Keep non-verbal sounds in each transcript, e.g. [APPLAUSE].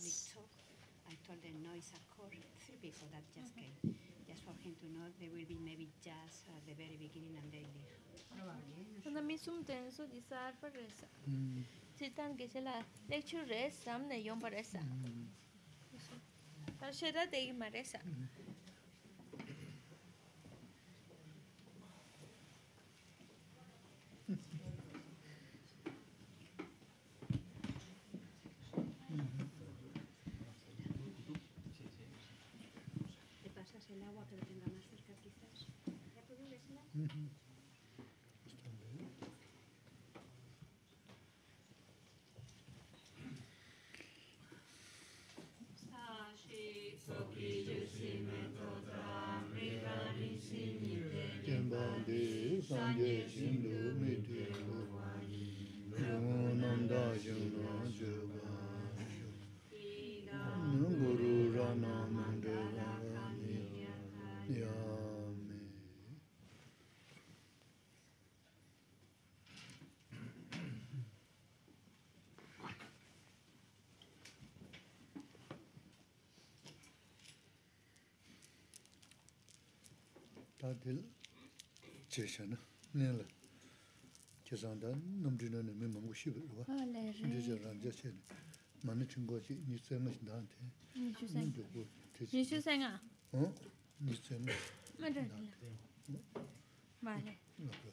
public talk, I told them no, it's a three people that just came. Just for him to know, they will be maybe just at the very beginning and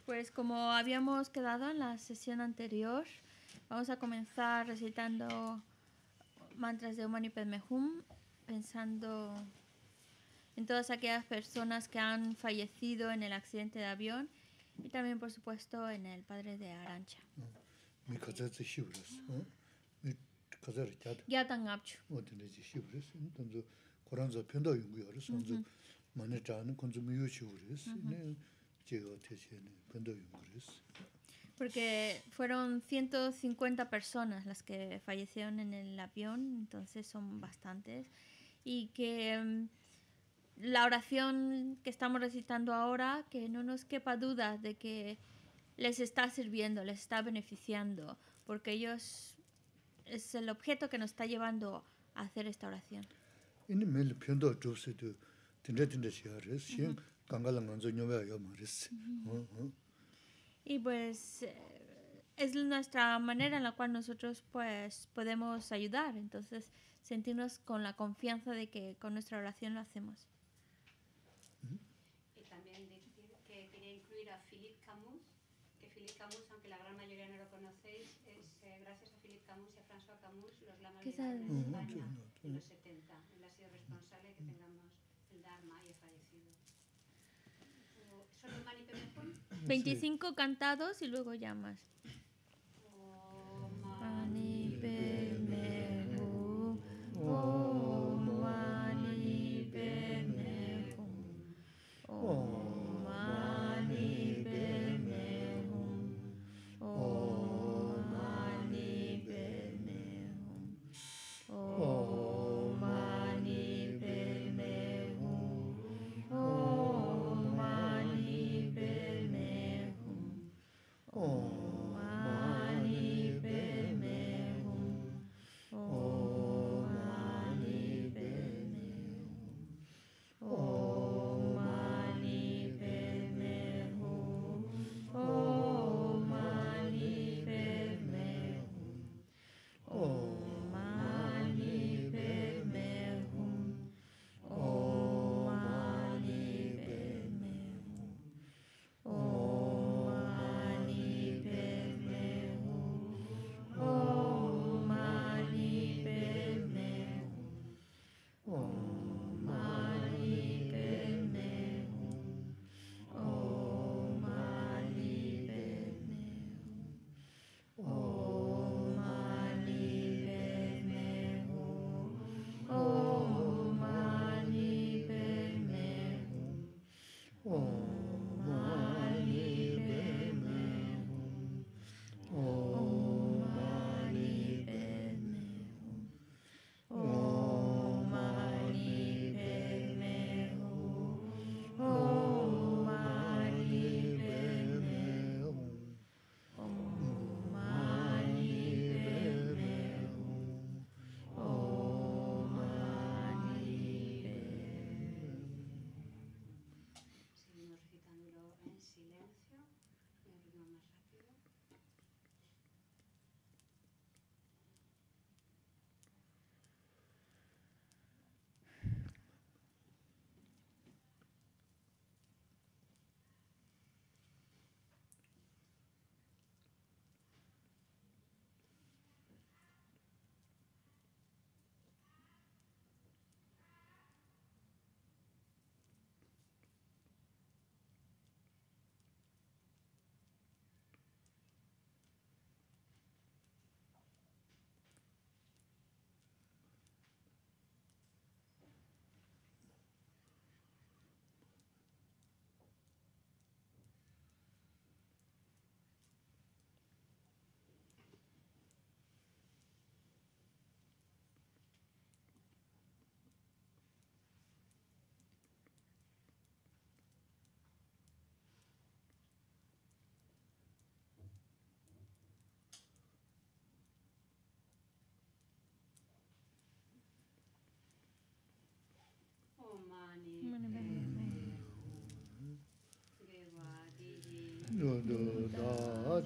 Pues como habíamos quedado en la sesión anterior, vamos a comenzar recitando mantras de Omani Padme Hum, pensando en todas aquellas personas que han fallecido en el accidente de avión y también, por supuesto, en el padre de Arancha. Porque fueron 150 personas las que fallecieron en el avión, entonces son bastantes. Y que mm, la oración que estamos recitando ahora, que no nos quepa duda de que les está sirviendo, les está beneficiando, porque ellos es el objeto que nos está llevando a hacer esta oración. Y pues eh, es nuestra manera en la cual nosotros pues podemos ayudar, entonces sentirnos con la confianza de que con nuestra oración lo hacemos. Philip Camus, aunque la gran mayoría no lo conocéis, es eh, gracias a Philip Camus y a François Camus, los lamas llegaron en los 70. Él ha sido responsable de que tengamos el Dharma y el fallecido. ¿Solo Mani 25 cantados y luego llamas. Oh, mani, oh.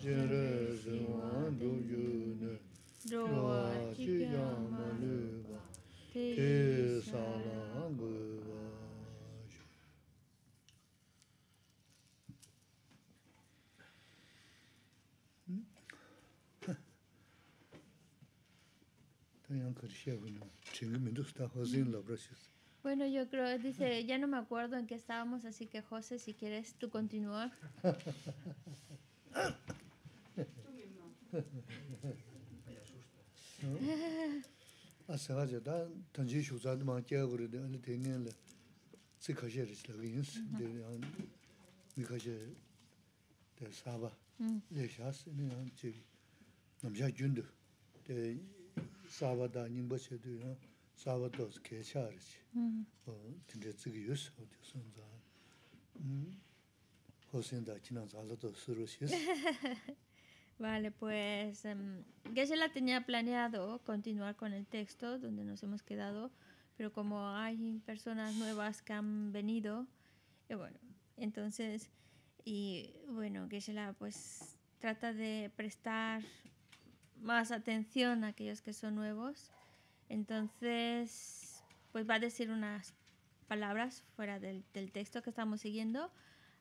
Bueno, yo creo, dice, ya no me acuerdo en qué estábamos, así que José, si quieres, tú continúa. [LAUGHS] 아 세가지 다 던지 슈자도 많게 그러데 아니 되는 게 지카셔를 실어긴스 되는 미카셔 사바 네 샤스는 한지 남자 준도 대 사바다 님버셔도 사바도스 케샤르시 어 진짜 지기 유스 어디 선자 음 고생다 지난 자도 스스로 [LAUGHS] Vale, pues um, tenía planeado continuar con el texto donde nos hemos quedado, pero como hay personas nuevas que han venido, eh, bueno, entonces, y bueno, se pues trata de prestar más atención a aquellos que son nuevos, entonces pues va a decir unas palabras fuera del, texto que estamos siguiendo,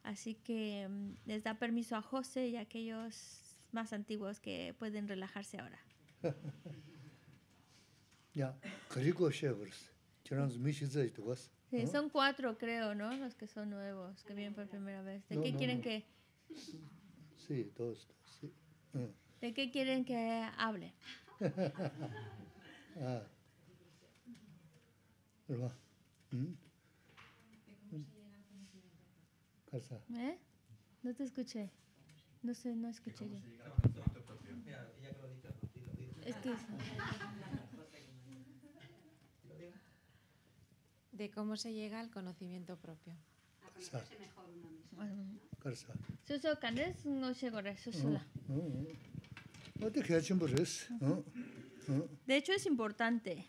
así que em, les da permiso a José y a aquellos más antiguos que pueden relajarse ahora. [LAUGHS] Ya, son cuatro, creo, ¿no? Los que son nuevos, que vienen por primera vez. ¿De qué quieren que...? Sí, dos ¿De qué quieren que hable? [LAUGHS] Ah. ¿Mm? ¿Eh? No te escuché. No sé, no escuché de cómo se llega al conocimiento propio. ¿eh? Mm, mm. De hecho es importante.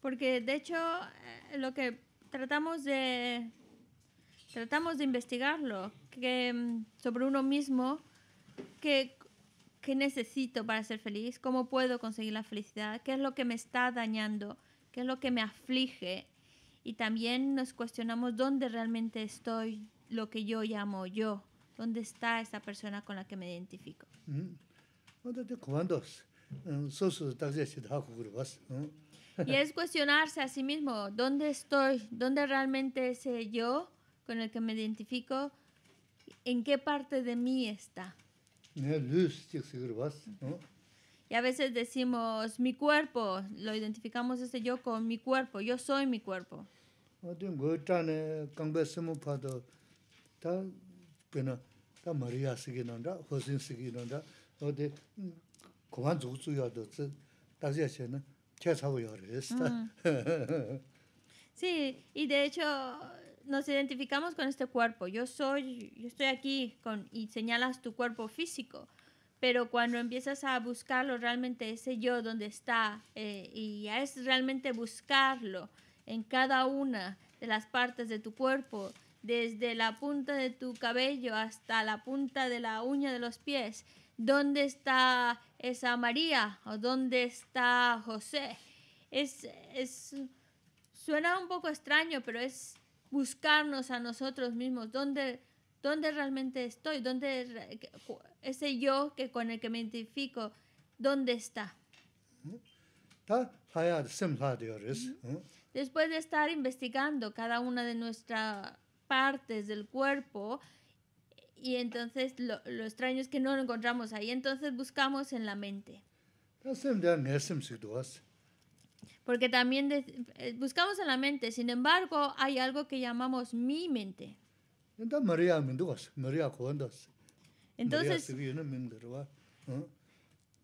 Porque de hecho eh, lo que tratamos de tratamos de investigarlo que, mm, sobre uno mismo, qué necesito para ser feliz, cómo puedo conseguir la felicidad, qué es lo que me está dañando, qué es lo que me aflige. Y también nos cuestionamos dónde realmente estoy, lo que yo llamo yo, dónde está esa persona con la que me identifico. Mm. Mm, y es cuestionarse a sí mismo, ¿dónde estoy? ¿Dónde realmente ese yo con el que me identifico? ¿En qué parte de mí está? Y a veces decimos, mi cuerpo, lo identificamos ese yo con mi cuerpo, yo soy mi cuerpo. [LAUGHS] Sí, y de hecho nos identificamos con este cuerpo. Yo soy, yo estoy aquí con, y señalas tu cuerpo físico, pero cuando empiezas a buscarlo realmente ese yo donde está eh, y es realmente buscarlo en cada una de las partes de tu cuerpo, desde la punta de tu cabello hasta la punta de la uña de los pies, ¿Dónde está esa María? ¿O dónde está José? Es, suena un poco extraño, pero es buscarnos a nosotros mismos. ¿Dónde, dónde realmente estoy? ¿Dónde ese yo que con el que me identifico, dónde está? Después de estar investigando cada una de nuestras partes del cuerpo, y entonces lo, lo, extraño es que no lo encontramos ahí, entonces buscamos en la mente. Porque también eh, buscamos en la mente, sin embargo, hay algo que llamamos mi mente. Entonces,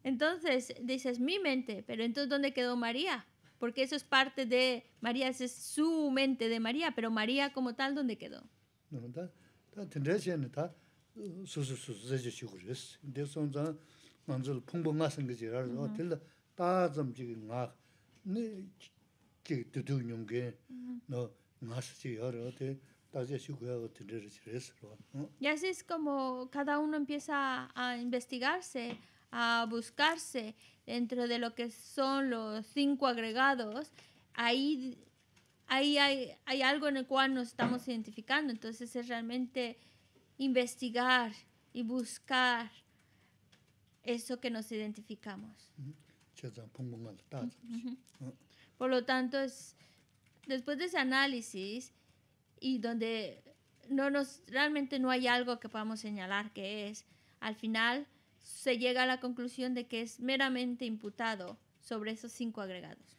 entonces dices mi mente, pero entonces ¿dónde quedó María? Porque eso es parte de María, esa es su mente de María, pero María como tal, ¿dónde quedó? Y así es como cada uno empieza a investigarse, a buscarse dentro de lo que son los cinco agregados, ahí ahí hay algo en el cual nos estamos identificando, entonces es realmente investigar y buscar eso que nos identificamos. Ah. Por lo tanto, es, después de ese análisis y donde no nos, realmente no hay algo que podamos señalar que es, al final se llega a la conclusión de que es meramente imputado sobre esos cinco agregados.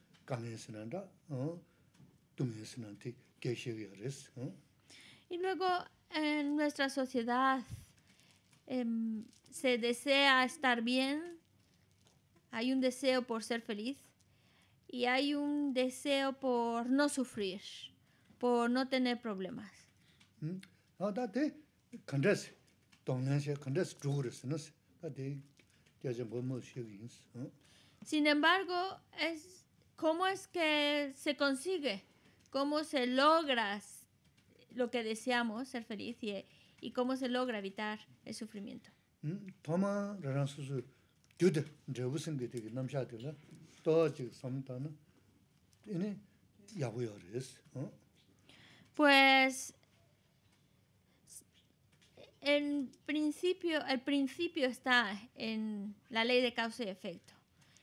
Y luego en nuestra sociedad em, se desea estar bien, hay un deseo por ser feliz y hay un deseo por no sufrir, por no tener problemas. Sin embargo, es ¿Cómo es que se consigue? ¿Cómo se logra lo que deseamos, ser feliz, y, cómo se logra evitar el sufrimiento? Pues en principio, el principio está en la ley de causa y efecto.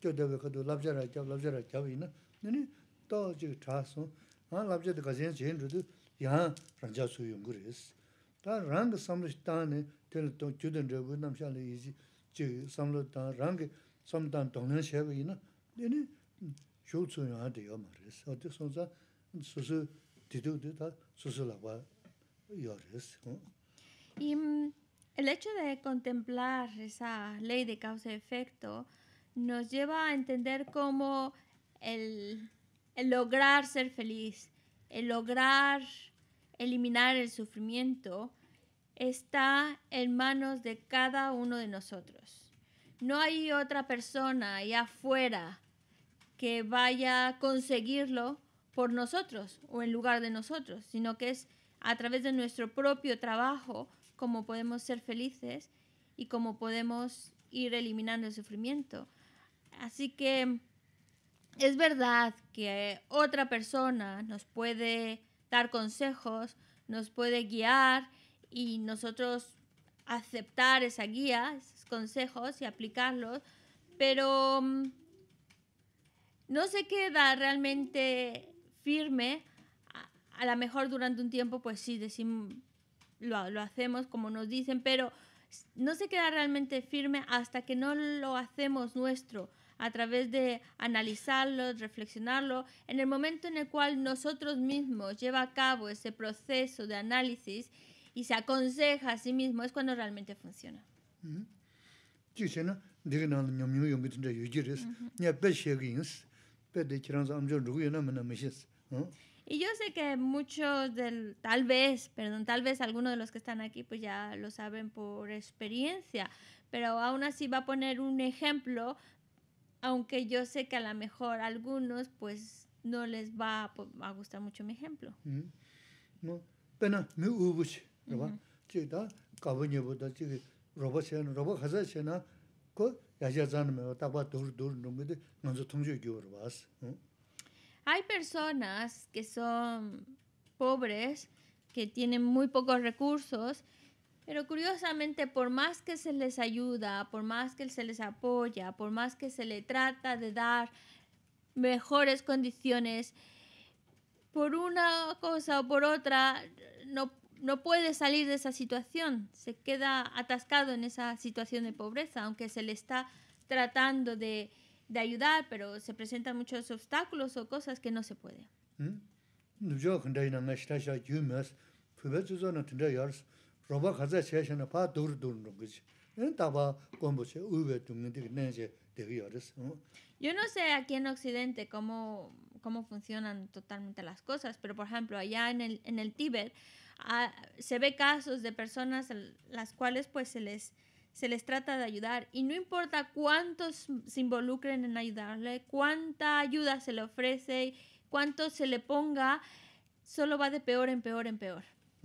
Y hm? El hecho de contemplar esa ley de causa-efecto, nos lleva a entender cómo el, lograr ser feliz, el lograr eliminar el sufrimiento, está en manos de cada uno de nosotros. No hay otra persona allá afuera que vaya a conseguirlo por nosotros o en lugar de nosotros, sino que es a través de nuestro propio trabajo cómo podemos ser felices y cómo podemos ir eliminando el sufrimiento. Así que es verdad que otra persona nos puede dar consejos, nos puede guiar y nosotros aceptar esa guía, esos consejos y aplicarlos, pero mm, no se queda realmente firme. A, lo mejor durante un tiempo, pues sí, lo hacemos como nos dicen, pero no se queda realmente firme hasta que no lo hacemos nuestro a través de analizarlo, reflexionarlo, en el momento en el cual nosotros mismos lleva a cabo ese proceso de análisis y se aconseja a sí mismo, es cuando realmente funciona. Y yo sé que muchos del, tal vez, perdón, tal vez algunos de los que están aquí pues ya lo saben por experiencia, pero aún así va a poner un ejemplo aunque yo sé que a lo mejor a algunos pues no les va a, pues, gustar mucho mi ejemplo. Hay personas que son pobres, que tienen muy pocos recursos pero curiosamente, por más que se les ayuda, por más que se les apoya, por más que se le trata de dar mejores condiciones, por una cosa o por otra no, puede salir de esa situación, se queda atascado en esa situación de pobreza, aunque se le está tratando de, ayudar, pero se presentan muchos obstáculos o cosas que no se puede. ¿Mm? Yo no sé aquí en Occidente cómo, cómo funcionan totalmente las cosas, pero por ejemplo, allá en el, en el Tíbet ah, se ve casos de personas las cuales pues se les, se les trata de ayudar y no importa cuántos se involucren en ayudarle, cuánta ayuda se le ofrece, cuánto se le ponga, solo va de peor en peor en peor.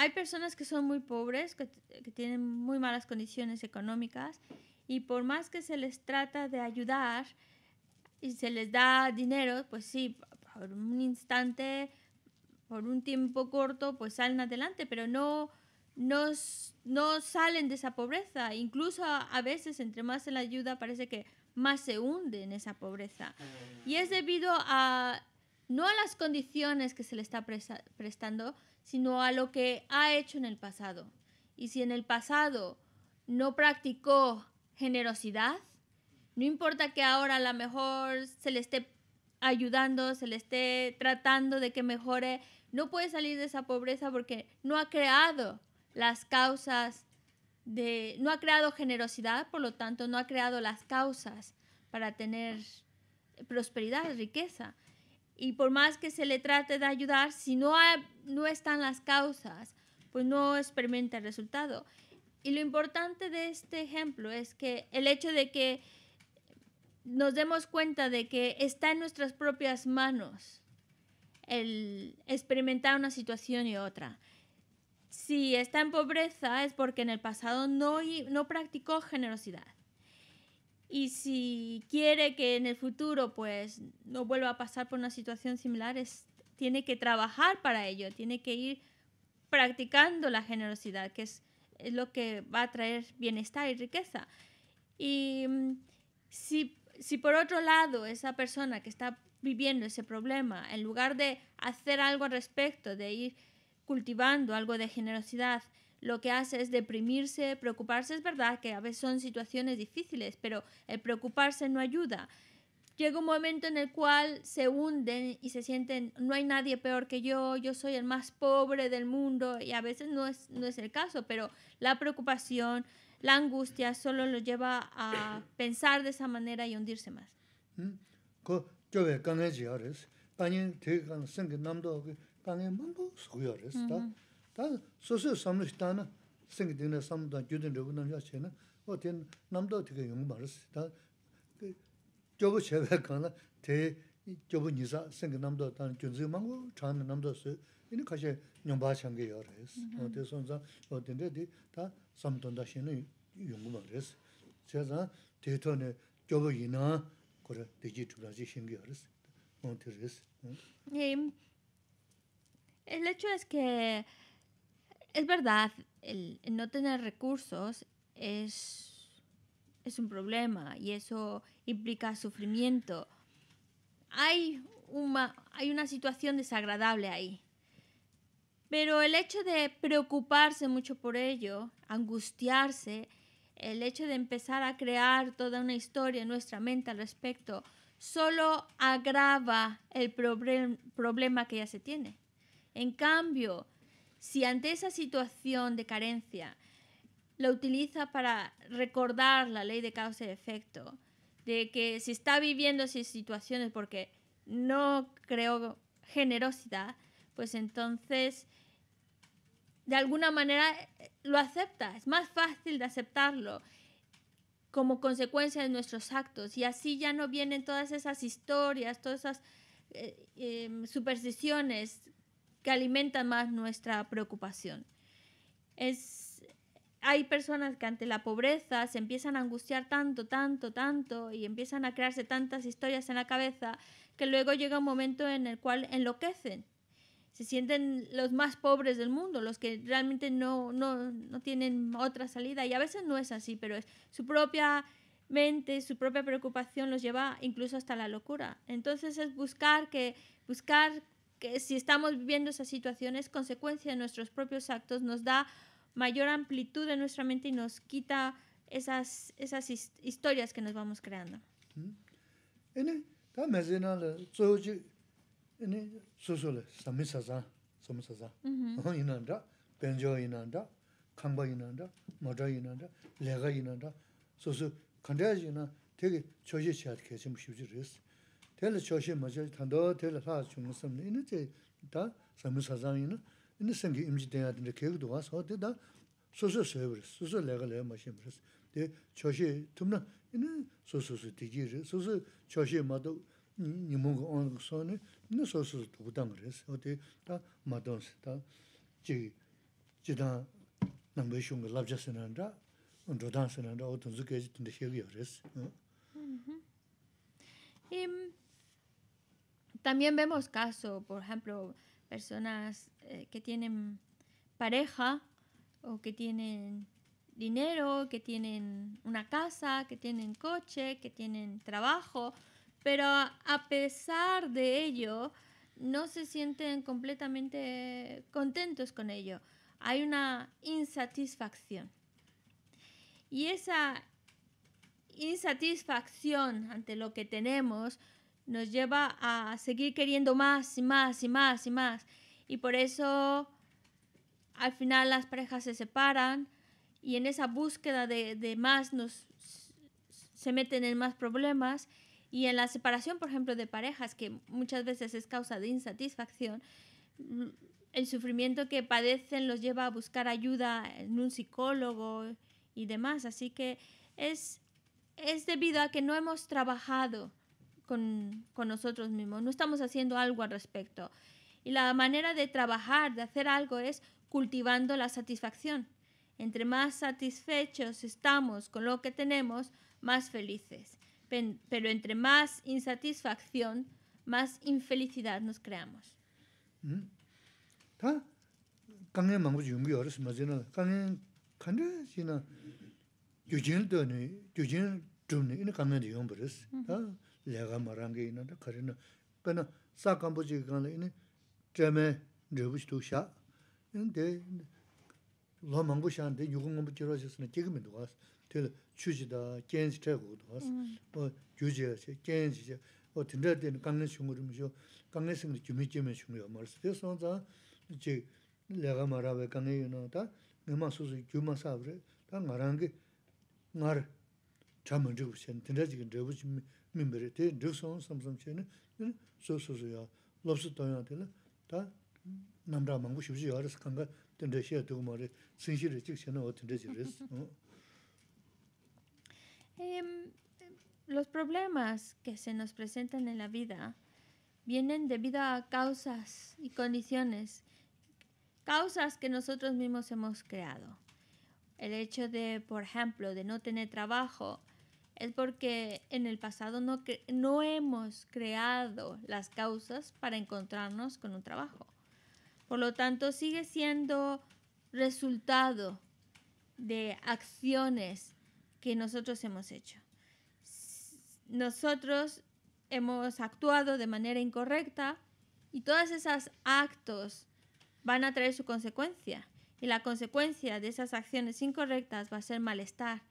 Hay personas que son muy pobres, que, tienen muy malas condiciones económicas y por más que se les trata de ayudar y se les da dinero, pues sí, por un instante, por un tiempo corto, pues salen adelante, pero no, no, no salen de esa pobreza. Incluso a veces, entre más se la ayuda, parece que más se hunde en esa pobreza. Y es debido a no a las condiciones que se le está prestando, sino a lo que ha hecho en el pasado. Y si en el pasado no practicó generosidad, no importa que ahora a lo mejor se le esté ayudando, se le esté tratando de que mejore, no puede salir de esa pobreza porque no ha creado las causas de, no ha creado generosidad, por lo tanto no ha creado las causas para tener prosperidad, riqueza. Y por más que se le trate de ayudar, si no, no están las causas, pues no experimenta el resultado. Y lo importante de este ejemplo es que el hecho de que nos demos cuenta de que está en nuestras propias manos el experimentar una situación y otra. Si está en pobreza es porque en el pasado no, no practicó generosidad. Y si quiere que en el futuro pues no vuelva a pasar por una situación similar, es, tiene que trabajar para ello, tiene que ir practicando la generosidad, que es, es lo que va a traer bienestar y riqueza. Y mm, si, si por otro lado esa persona que está viviendo ese problema, en lugar de hacer algo al respecto, de ir cultivando algo de generosidad, lo que hace es deprimirse, preocuparse. Es verdad que a veces son situaciones difíciles, pero el preocuparse no ayuda. Llega un momento en el cual se hunden y se sienten, no hay nadie peor que yo, yo soy el más pobre del mundo y a veces no es, no es el caso, pero la preocupación, la angustia solo lo lleva a [COUGHS] pensar de esa manera y hundirse más. ¿Mm? Tā sūsū sāmru shitā na, sīngi tīngi sāmru 어딘 gyūdhīn rūgu nā yā chē na, o tīn nāmbdō tīka yungu mā rūs. Tā gyōbu chē bē kā na, tē gyōbu nīsā, sīngi nāmbdō tā gyūdhīn māngu chā na nāmbdō sū, inī kāshē nyōmbā chāngi yā rēs. O tē sōn sā, o tīn tā tē yīnā, El hecho es que es verdad, el, no tener recursos es, un problema y eso implica sufrimiento. Hay una, hay una situación desagradable ahí. Pero el hecho de preocuparse mucho por ello, angustiarse, el hecho de empezar a crear toda una historia en nuestra mente al respecto, solo agrava el problema que ya se tiene. En cambio, si ante esa situación de carencia la utiliza para recordar la ley de causa y efecto, de que si está viviendo esas situaciones porque no creó generosidad, pues entonces de alguna manera lo acepta, es más fácil de aceptarlo como consecuencia de nuestros actos y así ya no vienen todas esas historias, todas esas eh, eh, supersticiones que alimentan más nuestra preocupación. Es, hay personas que ante la pobreza se empiezan a angustiar tanto, tanto, tanto y empiezan a crearse tantas historias en la cabeza que luego llega un momento en el cual enloquecen. Se sienten los más pobres del mundo, los que realmente no, no tienen otra salida. Y a veces no es así, pero es su propia mente, su propia preocupación los lleva incluso hasta la locura. Entonces es buscar que buscar que si estamos viviendo esas situaciones, consecuencia de nuestros propios actos, nos da mayor amplitud en nuestra mente y nos quita esas, esas historias que nos vamos creando. Mm. 텔레 초시 마저 탄도 텔레 사 중심 이제 다 잠을 사장이나 이제 생기 임지 돼야 되는데 계획도 와서 되다 소소 세브리 소소 내가 내 마시 버스 대 초시 듣나 이제 소소스 되지 소소 초시 마도 이몽 온 손에 소소 소소스 두다 그래서 어디 다 마던스 다 지다 남의 슝을 잡자스는다 온도 단선은 어떤 수계지 된다 해요 그래서 음 También vemos casos, por ejemplo, personas eh, que tienen pareja o que tienen dinero, que tienen una casa, que tienen coche, que tienen trabajo, pero a pesar de ello no se sienten completamente contentos con ello. Hay una insatisfacción. Y esa insatisfacción ante lo que tenemos nos lleva a seguir queriendo más y más y más y más. Y por eso al final las parejas se separan y en esa búsqueda de, más nos se meten en más problemas y en la separación, por ejemplo, de parejas, que muchas veces es causa de insatisfacción, el sufrimiento que padecen los lleva a buscar ayuda en un psicólogo y demás. Así que es, es debido a que no hemos trabajado con, nosotros mismos, no estamos haciendo algo al respecto. Y la manera de trabajar, de hacer algo, es cultivando la satisfacción. Entre más satisfechos estamos con lo que tenemos, más felices. Pero entre más insatisfacción, más infelicidad nos creamos. lega marangi ina da kari na pena sa kampo chigi kanla ina treme nirubu shi tuu sha ina de lo mangu shaan de yugu ngambu jiro shi suna jiga mi duwaas tila chu chi da jen si trego duwaas mm. o ju chi ya o tinda de ina kangen shungu singa shungu ya ina da mimbiri, te dhik song samsam che ne, so so so ya, lopsu toya te la, ta namra mangu shibzi ya res, kanga tende shea tuku ma re, sinshi re chik she na o tende che res. [LAUGHS] Mm. Em, los problemas que se nos presentan en la vida vienen debido a causas y condiciones, causas que nosotros mismos hemos creado. El hecho de, por ejemplo, de no tener trabajo, es porque en el pasado no, no hemos creado las causas para encontrarnos con un trabajo. Por lo tanto, sigue siendo resultado de acciones que nosotros hemos hecho. Nosotros hemos actuado de manera incorrecta y todos esos actos van a traer su consecuencia. Y la consecuencia de esas acciones incorrectas va a ser malestar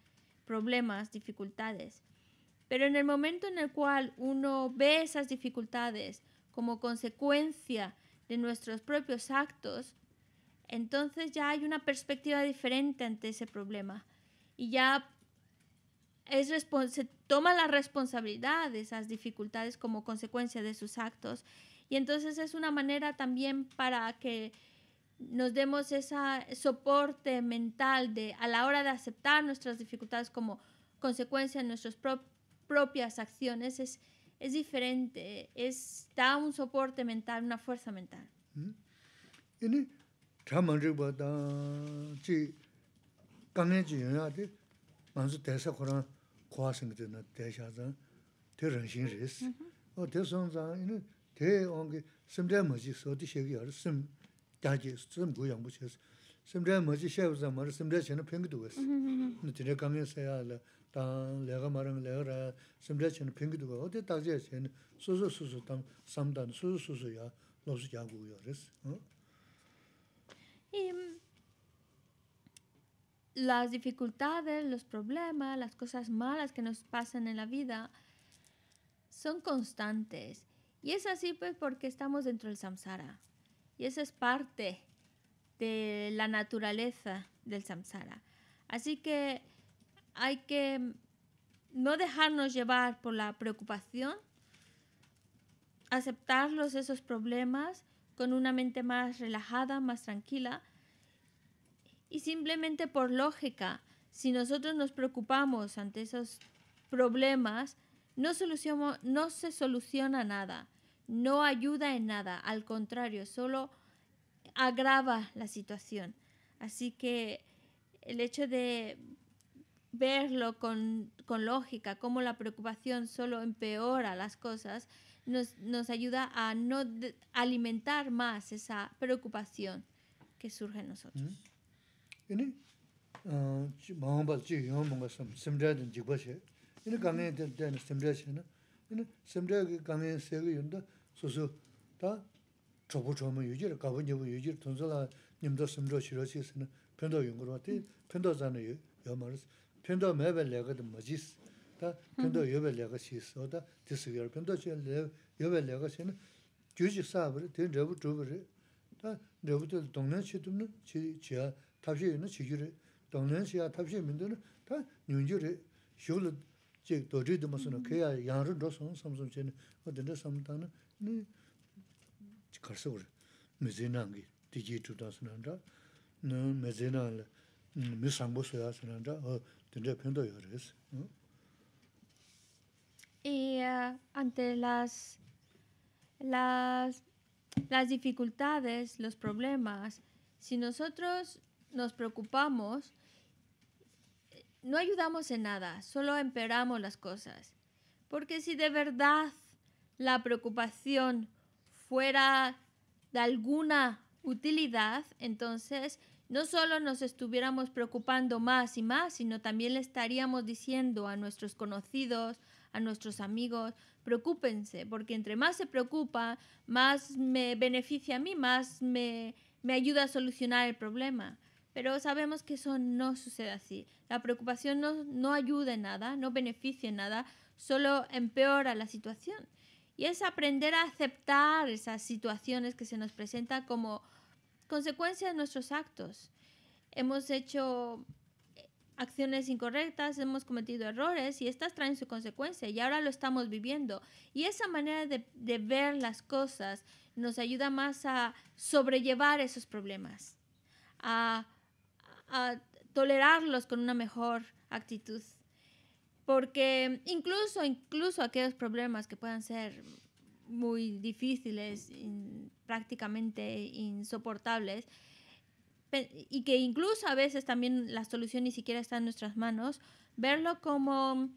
problemas, dificultades. Pero en el momento en el cual uno ve esas dificultades como consecuencia de nuestros propios actos, entonces ya hay una perspectiva diferente ante ese problema y ya es se toma la responsabilidad de esas dificultades como consecuencia de sus actos y entonces es una manera también para que nos demos ese soporte mental de a la hora de aceptar nuestras dificultades como consecuencia de nuestras propias acciones es, diferente, es, da un soporte mental, una fuerza mental. ¿Mm? Y las dificultades, los problemas, las cosas malas que nos pasan en la vida son constantes. Y es así pues porque estamos dentro del samsara. Y eso es parte de la naturaleza del samsara. Así que hay que no dejarnos llevar por la preocupación, aceptarlos esos problemas con una mente más relajada, más tranquila y simplemente por lógica. Si nosotros nos preocupamos ante esos problemas, no, no se soluciona nada no ayuda en nada, al contrario, solo agrava la situación. Así que el hecho de verlo con, con lógica, como la preocupación solo empeora las cosas, nos, nos ayuda a no alimentar más esa preocupación que surge en nosotros. Mm-hmm. Uh, 소소 다 저부 저무 유지 가본 여부 유지 돈절아 님도 숨로 싫어지스는 편도 용거로 왔대 편도잖아 여말 편도 매벨레거든 내거든 다 편도 여벨 내가 시스 어다 디스여 편도 제 여벨 내가 시는 규지 사브르 된 저부 저브르 다 저부들 동네 시도는 지 지야 탑시 있는 지규를 동네 시야 탑시 민들은 다 뉴지르 쇼르 제 도리드 무슨 그야 양르 도송 삼성 전에 어디네 Y e, ante las, las, las dificultades, los problemas, si nosotros nos preocupamos, no ayudamos en nada, solo empeoramos las cosas. Porque si de verdad la preocupación fuera de alguna utilidad, entonces no solo nos estuviéramos preocupando más y más, sino también le estaríamos diciendo a nuestros conocidos, a nuestros amigos, preocúpense, porque entre más se preocupa, más me beneficia a mí, más me, ayuda a solucionar el problema. Pero sabemos que eso no sucede así. La preocupación no, no ayuda en nada, no beneficia en nada, solo empeora la situación. Y es aprender a aceptar esas situaciones que se nos presentan como consecuencia de nuestros actos. Hemos hecho eh, acciones incorrectas, hemos cometido errores y estas traen su consecuencia y ahora lo estamos viviendo. Y esa manera de, ver las cosas nos ayuda más a sobrellevar esos problemas, a, a tolerarlos con una mejor actitud. Porque incluso, incluso aquellos problemas que puedan ser muy difíciles, prácticamente insoportables, y que incluso a veces también la solución ni siquiera está en nuestras manos, verlo como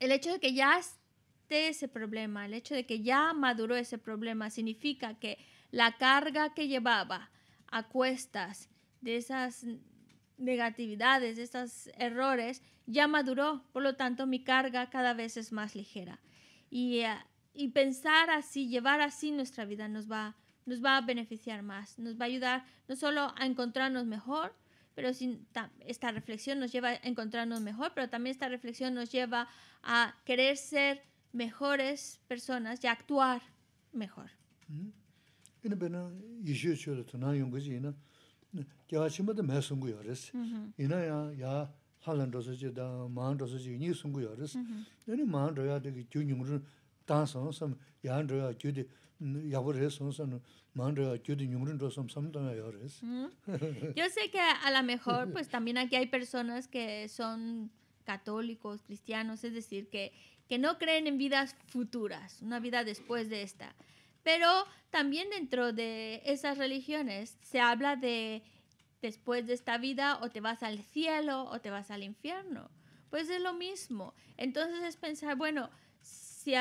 el hecho de que ya esté ese problema, el hecho de que ya maduró ese problema, significa que la carga que llevaba a cuestas de esas negatividades, de esos errores, ya maduró, por lo tanto mi carga cada vez es más ligera. Eh, y, pensar así, llevar así nuestra vida nos va, nos va a beneficiar más, nos va a ayudar no solo a encontrarnos mejor, pero sin, esta reflexión nos lleva a encontrarnos mejor, pero también esta reflexión nos lleva a querer ser mejores personas y actuar mejor. Yo sé que a lo mejor pues también aquí hay personas que son católicos, cristianos, es decir, que que no creen en vidas futuras, una vida después de esta. Pero también dentro de esas religiones se habla de después de esta vida o te vas al cielo o te vas al infierno. Pues es lo mismo. Entonces es pensar, bueno, si,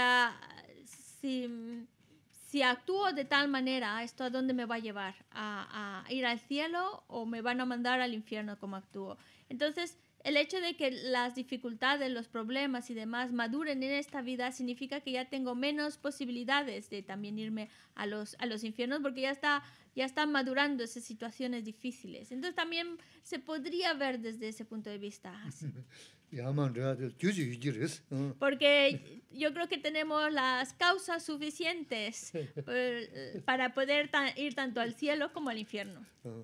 si, actúo de tal manera, ¿esto a dónde me va a llevar? ¿A ir al cielo o me van a mandar al infierno como actúo? Entonces el hecho de que las dificultades, los problemas y demás maduren en esta vida significa que ya tengo menos posibilidades de también irme a los, a los infiernos porque ya está ya están madurando esas situaciones difíciles. Entonces también se podría ver desde ese punto de vista [LAUGHS] ¿eh? Porque yo creo que tenemos las causas suficientes eh, para poder ir tanto al cielo como al infierno. Ah,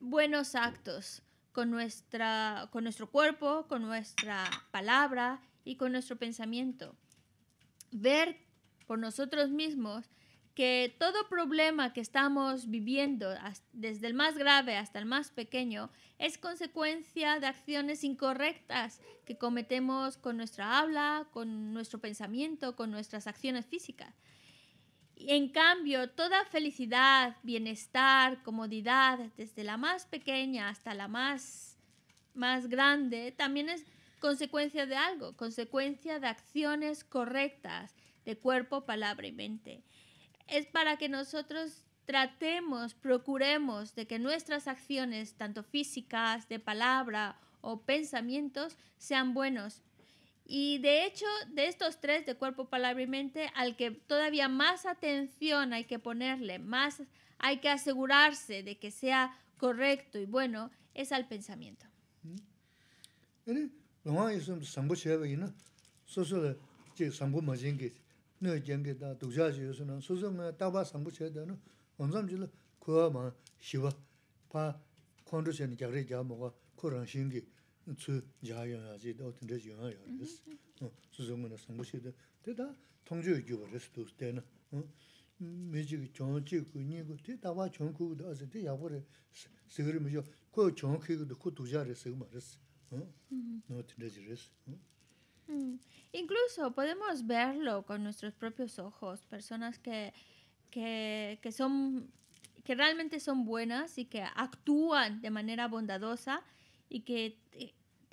buenos actos con, nuestro cuerpo, con nuestra palabra y con nuestro pensamiento. Ver por nosotros mismos que todo problema que estamos viviendo, desde el más grave hasta el más pequeño, es consecuencia de acciones incorrectas que cometemos con nuestra habla, con nuestro pensamiento, con nuestras acciones físicas. En cambio, toda felicidad, bienestar, comodidad, desde la más pequeña hasta la más, más grande, también es consecuencia de algo, consecuencia de acciones correctas de cuerpo, palabra y mente. Es para que nosotros tratemos, procuremos de que nuestras acciones, tanto físicas, de palabra o pensamientos, sean buenos y de hecho, de estos tres, de cuerpo, palabra y mente, al que todavía más atención hay que ponerle, más hay que asegurarse de que sea correcto y bueno, es al pensamiento tsū yāyā yā jī, dā tīndrā jī yā yā rīs, sū sā ngā rā sāmbu shī dā, tē dā tōng chū yā gyū bā rīs tūs tē na, mē jī kī chōng chī kū nī kū, tē dā wā chōng kū dā sī, tē yā bā rī sī rī mī yō, kō chōng kī kū dā kū tū yā rī sī mā rīs, nō tīndrā Incluso podemos verlo con nuestros propios ojos, personas que, que, que son que realmente son buenas y que actúan de manera bondadosa y que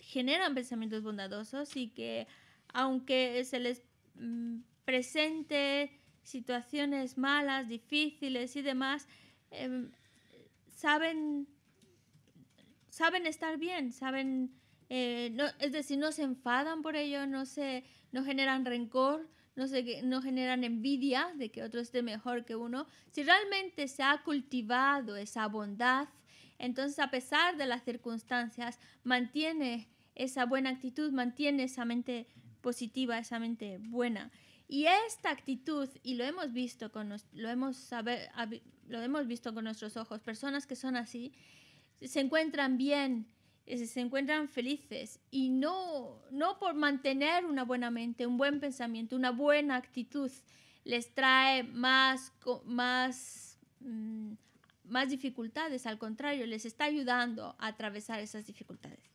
generan pensamientos bondadosos y que aunque se les mm, presente situaciones malas, difíciles y demás, em, saben, saben estar bien, saben, eh, es decir, no se enfadan por ello, no, se, generan rencor, no, no generan envidia de que otro esté mejor que uno. Si realmente se ha cultivado esa bondad, entonces a pesar de las circunstancias, mantiene esa buena actitud, mantiene esa mente positiva, esa mente buena. Y esta actitud, y lo hemos visto con, lo hemos saber, lo hemos visto con nuestros ojos, personas que son así, se encuentran bien, se encuentran felices y no, no por mantener una buena mente, un buen pensamiento, una buena actitud, les trae más, más, mm, más dificultades, al contrario, les está ayudando a atravesar esas dificultades.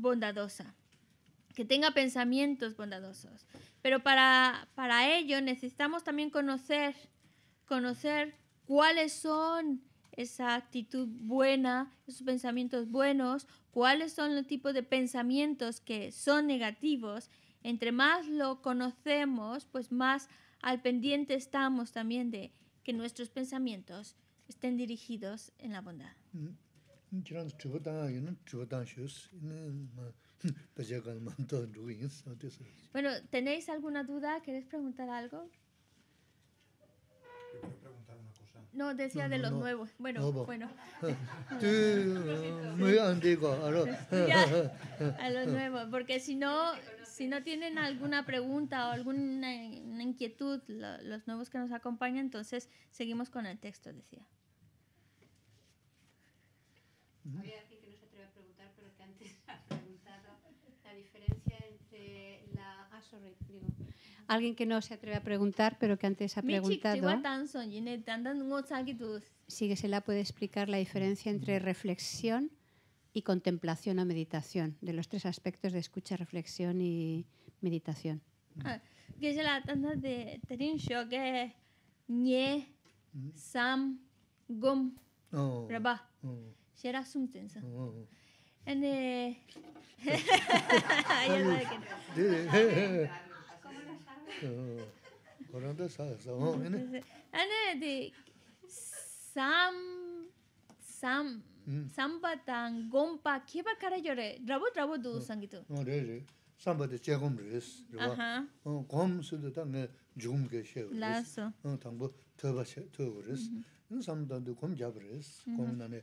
bondadosa, que tenga pensamientos bondadosos. Pero para, ello necesitamos también conocer, conocer cuáles son esa actitud buena, esos pensamientos buenos, cuáles son los tipos de pensamientos que son negativos. Entre más lo conocemos, pues más al pendiente estamos también de que nuestros pensamientos estén dirigidos en la bondad. Mm. Bueno, ¿tenéis alguna duda? ¿Queréis preguntar algo? No, decía de los nuevos. Bueno, bueno. muy antiguo. A, los nuevos, porque si no, si no tienen alguna pregunta o alguna inquietud, los nuevos que nos acompañan, entonces seguimos con el texto, decía. Hay alguien que no se atreve a preguntar, pero que antes [LAUGHS] ha preguntado la diferencia entre la... Ah, sorry, digo. Alguien que no se atreve a preguntar, pero que antes ha preguntado... Sí que se la puede explicar la diferencia entre reflexión y contemplación o meditación, de los tres aspectos de escucha, reflexión y meditación. Ah, que es la tanda de Trincho, que es Nye, Sam, Gum, oh, Rabá. Oh. shera sung tsen sa. Ane... Ayo la kena. Dede. Koranda sa, sa o, ane. Ane Sam... Sam... Samba tan gompa kiba kara yore. Rabo, rabo du sangito. No, re, re. Samba de che gom res. Aha. Gom su de tan ke she res. La so. Tangbo teba she, teba res. Samba tan de gom jab res. nane...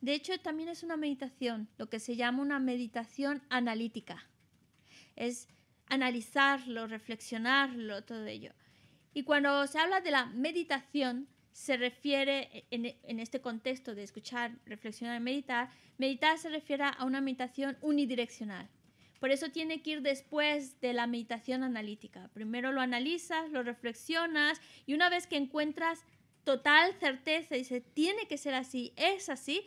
De hecho, también es una meditación, lo que se llama una meditación analítica. Es analizarlo, reflexionarlo, todo ello. Y cuando se habla de la meditación, se refiere, en, este contexto de escuchar, reflexionar y meditar, meditar se refiere a una meditación unidireccional. Por eso tiene que ir después de la meditación analítica. Primero lo analizas, lo reflexionas y una vez que encuentras total certeza y se tiene que ser así, es así,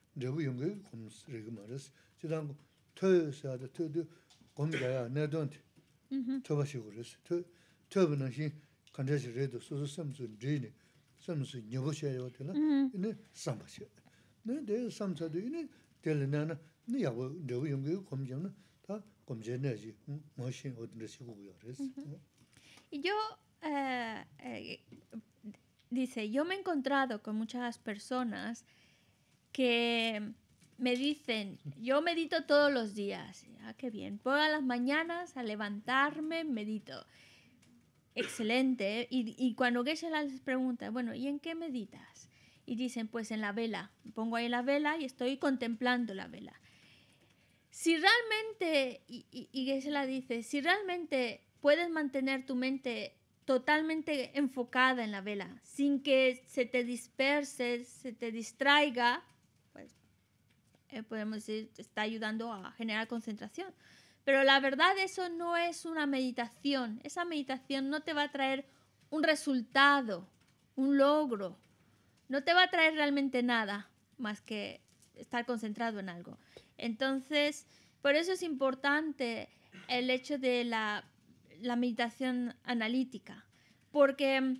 dice, yo me he encontrado con muchas personas que me dicen, yo medito todos los días. Ah, qué bien. Todas las mañanas a levantarme, medito. Excelente. ¿eh? Y, y, cuando Geshe les pregunta, bueno, ¿y en qué meditas? Y dicen, pues en la vela. Pongo ahí la vela y estoy contemplando la vela. Si realmente, y, y, dice, si realmente puedes mantener tu mente totalmente enfocada en la vela, sin que se te disperse, se te distraiga, eh, podemos decir, está ayudando a generar concentración. Pero la verdad eso no es una meditación. Esa meditación no te va a traer un resultado, un logro. No te va a traer realmente nada más que estar concentrado en algo. Entonces, por eso es importante el hecho de la, la meditación analítica. Porque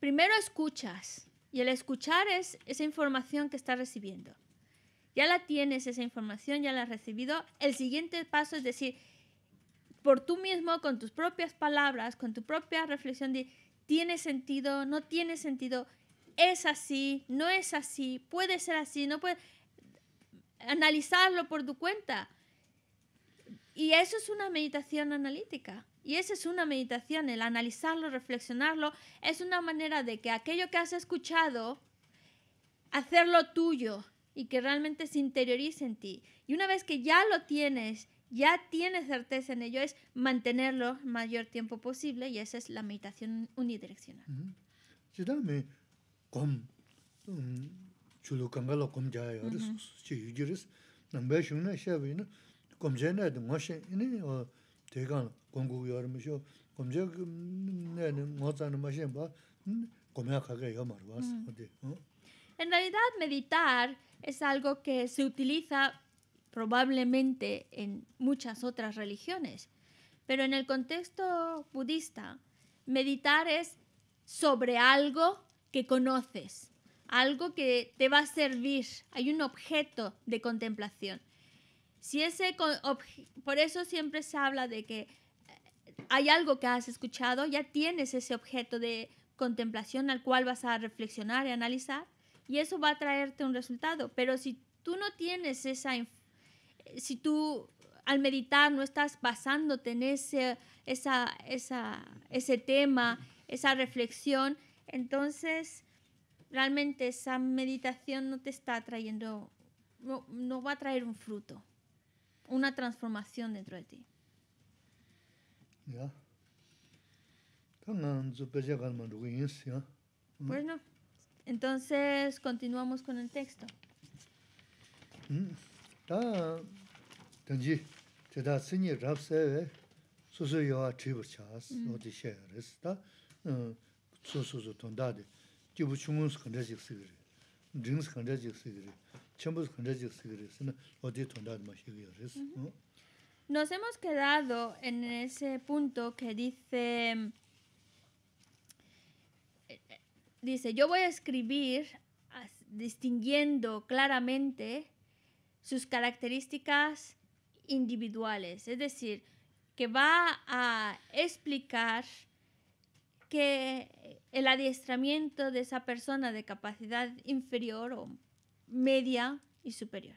primero escuchas y el escuchar es esa información que estás recibiendo ya la tienes esa información, ya la has recibido. El siguiente paso es decir, por tú mismo, con tus propias palabras, con tu propia reflexión, de, tiene sentido, no tiene sentido, es así, no es así, puede ser así, no puede analizarlo por tu cuenta. Y eso es una meditación analítica. Y esa es una meditación, el analizarlo, reflexionarlo, es una manera de que aquello que has escuchado, hacerlo tuyo, y que realmente se interiorice en ti. Y una vez que ya lo tienes, ya tienes certeza en ello, es mantenerlo el mayor tiempo posible y esa es la meditación unidireccional. En realidad, meditar es algo que se utiliza probablemente en muchas otras religiones, pero en el contexto budista, meditar es sobre algo que conoces, algo que te va a servir, hay un objeto de contemplación. Si ese por eso siempre se habla de que eh, hay algo que has escuchado, ya tienes ese objeto de contemplación al cual vas a reflexionar y analizar y eso va a traerte un resultado. Pero si tú no tienes esa, si tú al meditar no estás basándote en ese, esa, ese tema, esa reflexión, entonces realmente esa meditación no te está trayendo, no, va a traer un fruto, una transformación dentro de ti. Ya. Entonces, continuamos con el texto. Nos hemos quedado en ese punto que dice dice, yo voy a escribir distinguiendo claramente sus características individuales, es decir, que va a explicar que el adiestramiento de esa persona de capacidad inferior o media y superior.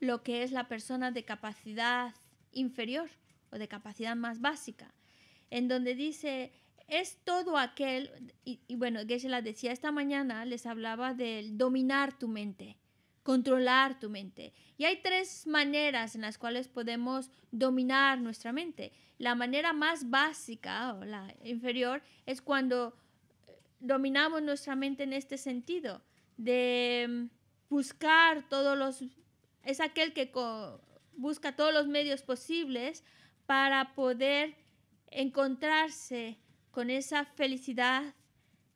lo que es la persona de capacidad inferior o de capacidad más básica, en donde dice, es todo aquel, y, bueno bueno, se la decía esta mañana, les hablaba del dominar tu mente, controlar tu mente. Y hay tres maneras en las cuales podemos dominar nuestra mente. La manera más básica o la inferior es cuando eh, dominamos nuestra mente en este sentido, de mm, buscar todos los es aquel que busca todos los medios posibles para poder encontrarse con esa felicidad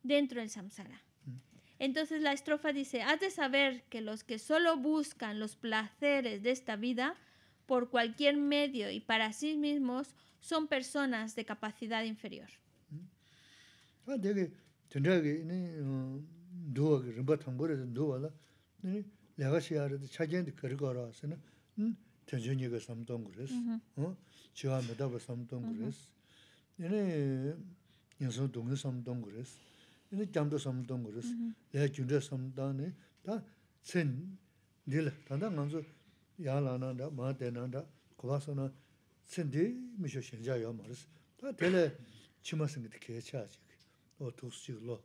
dentro del samsara. Mm. Entonces la estrofa dice, has de saber que los que solo buscan los placeres de esta vida por cualquier medio y para sí mismos son personas de capacidad inferior. Mm. Ah, 내가 시야를 찾은데 그리고 알아서는 음 전전이가 삼동 그랬어. 어? 지와 메다가 삼동 그랬어. 얘네 녀석 동네 삼동 그랬어. 얘네 잠도 삼동 그랬어. 내가 준대 삼다네. 다쳇 늘, 단단 먼저 야라나다 마대나다 고가서나 쳇디 미셔 신자요 말았어. 다 되네 치마선 게 개차지. 어 독수지로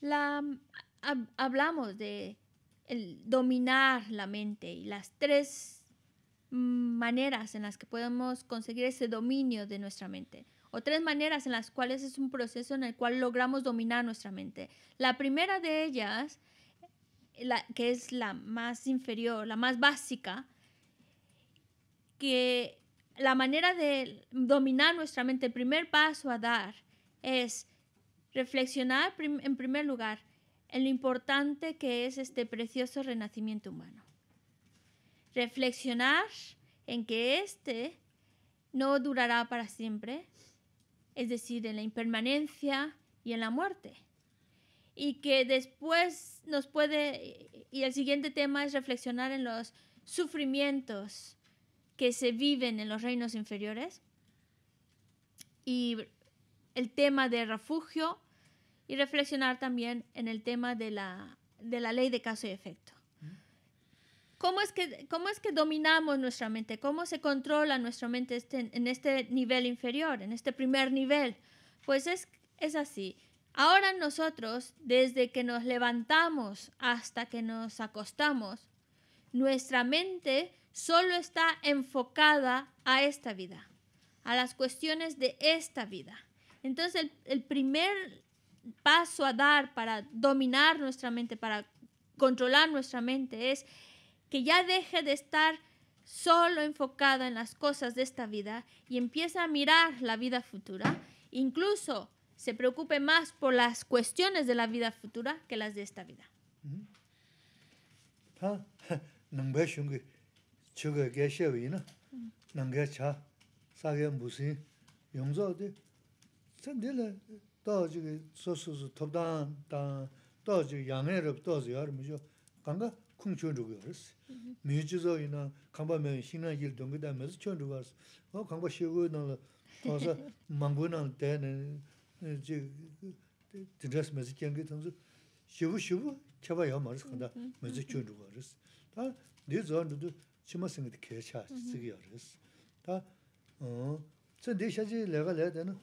la hablamos de dominar la mente y las tres maneras en las que podemos conseguir ese dominio de nuestra mente o tres maneras en las cuales es un proceso en el cual logramos dominar nuestra mente. La primera de ellas, la, que es la más inferior, la más básica, que la manera de dominar nuestra mente, el primer paso a dar es reflexionar en primer lugar en lo importante que es este precioso renacimiento humano. Reflexionar en que este no durará para siempre, es decir, en la impermanencia y en la muerte. Y que después nos puede, y el siguiente tema es reflexionar en los sufrimientos que se viven en los reinos inferiores y el tema de refugio y reflexionar también en el tema de la, ley de caso y efecto. Mm. ¿Cómo es, que, ¿Cómo es que dominamos nuestra mente? ¿Cómo se controla nuestra mente este, en este nivel inferior, en este primer nivel? Pues es, es así. Ahora nosotros, desde que nos levantamos hasta que nos acostamos, nuestra mente solo está enfocada a esta vida, a las cuestiones de esta vida. Entonces el, primer paso a dar para dominar nuestra mente, para controlar nuestra mente, es que ya deje de estar solo enfocada en las cosas de esta vida y empiece a mirar la vida futura, incluso se preocupe más por las cuestiones de la vida futura que las de esta vida. Mm-hmm. [LAUGHS] ¡Ah! [LAUGHS] 저거 ge shewe ina, mm. nangaya cha, sagaya mbusin, 선들은 di, 저기 dila, doa 또 so su su topdaan, daan, doa chiga yangay rup, doa zi yar mizho, kanga kung chun 가서 arisi. Mm-hmm. Mi chizo ina, kamba mewe, shingna yil dungi daa mezi chun rukyo arisi. O kamba shego inala, kawasa [LAUGHS] mangbu inala dayana, mezi kanda mezi di Chima singa di khecha hachi tsige haris. Ta. Tsi ndesha ji lega lega dina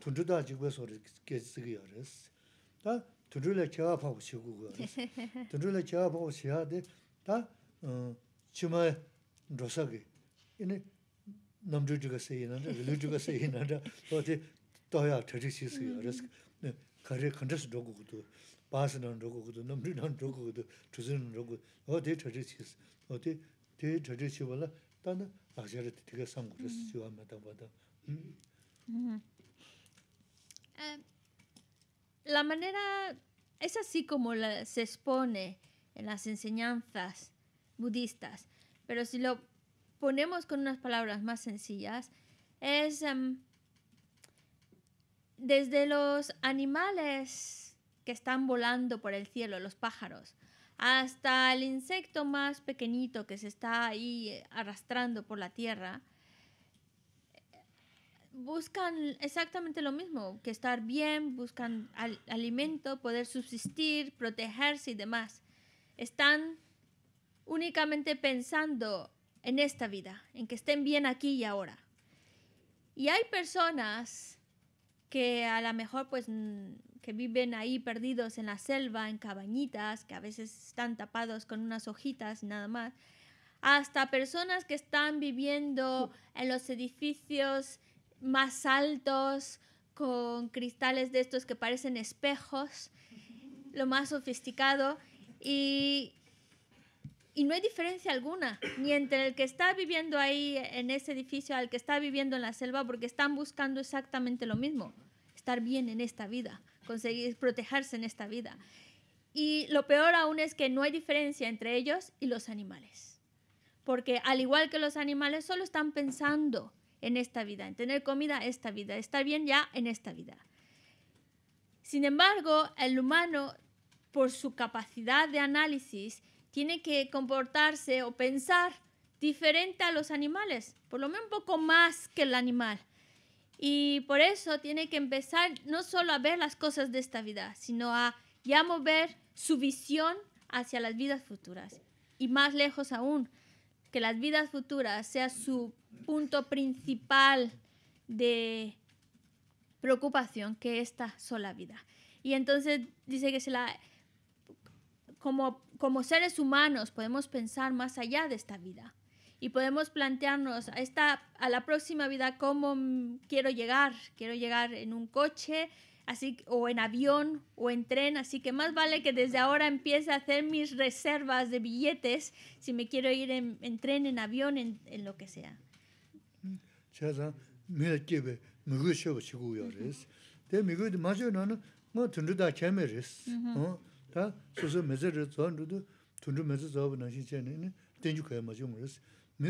Thundru daa chigwaa sora khecha tsige haris. Ta. Thundru lai chea paa paa chigwaa haris. Thundru lai chea paa paa chigwaa di Ta. Chimaya Drosa gae. Namdru sayi sayi kudu. Paas kudu. Namdru kudu. La manera, es así como se expone en las enseñanzas budistas, pero si lo ponemos con unas palabras más sencillas, es em, desde los animales que están volando por el cielo, los pájaros, hasta el insecto más pequeñito que se está ahí eh, arrastrando por la tierra, buscan exactamente lo mismo, que estar bien, buscan alimento, poder subsistir, protegerse y demás. Están únicamente pensando en esta vida, en que estén bien aquí y ahora. Y hay personas que a lo mejor pues que viven ahí perdidos en la selva, en cabañitas, que a veces están tapados con unas hojitas nada más, hasta personas que están viviendo en los edificios más altos, con cristales de estos que parecen espejos, lo más sofisticado, y, y no hay diferencia alguna, ni entre el que está viviendo ahí en ese edificio al que está viviendo en la selva, porque están buscando exactamente lo mismo estar bien en esta vida, conseguir protegerse en esta vida. Y lo peor aún es que no hay diferencia entre ellos y los animales. Porque al igual que los animales, solo están pensando en esta vida, en tener comida esta vida, estar bien ya en esta vida. Sin embargo, el humano, por su capacidad de análisis, tiene que comportarse o pensar diferente a los animales, por lo menos un poco más que el animal, y por eso tiene que empezar no solo a ver las cosas de esta vida, sino a ya mover su visión hacia las vidas futuras. Y más lejos aún, que las vidas futuras sea su punto principal de preocupación que esta sola vida. Y entonces dice que como seres humanos podemos pensar más allá de esta vida y podemos plantearnos a, esta, a la próxima vida cómo quiero llegar. Quiero llegar en un coche así, o en avión o en tren, así que más vale que desde ahora empiece a hacer mis reservas de billetes si me quiero ir en, tren, en avión, en, lo que sea. Uh -huh. Hmm.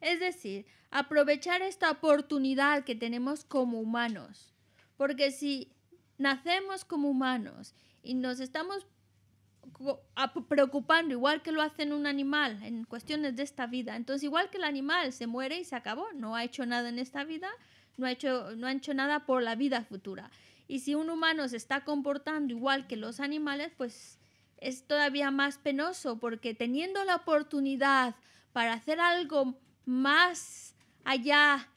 Es decir, aprovechar esta oportunidad que tenemos como humanos, porque si nacemos como humanos y nos estamos preocupando igual que lo hacen un animal en cuestiones de esta vida, entonces igual que el animal se muere y se acabó, no ha hecho nada en esta vida, no ha hecho nada por la vida futura. Y si un humano se está comportando igual que los animales, pues es todavía más penoso porque teniendo la oportunidad para hacer algo más allá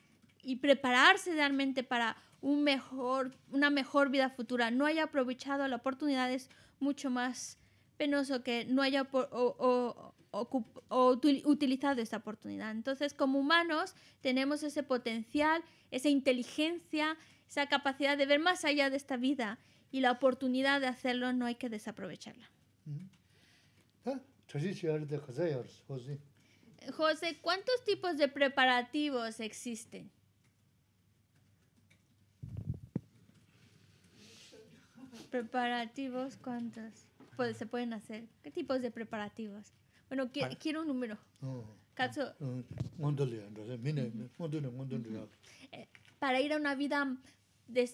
y prepararse realmente para un mejor, una mejor vida futura, no haya aprovechado la oportunidad es mucho más penoso que no haya o, o, o, utilizado esa oportunidad. Entonces, como humanos, tenemos ese potencial, esa inteligencia, esa capacidad de ver más allá de esta vida y la oportunidad de hacerlo no hay que desaprovecharla. Mm-hmm. Ah, José, eh, ¿cuántos tipos de preparativos existen? ¿Preparativos cuántos? Pues, se pueden hacer. ¿Qué tipos de preparativos? Bueno, quiero un número. Para ir a una vida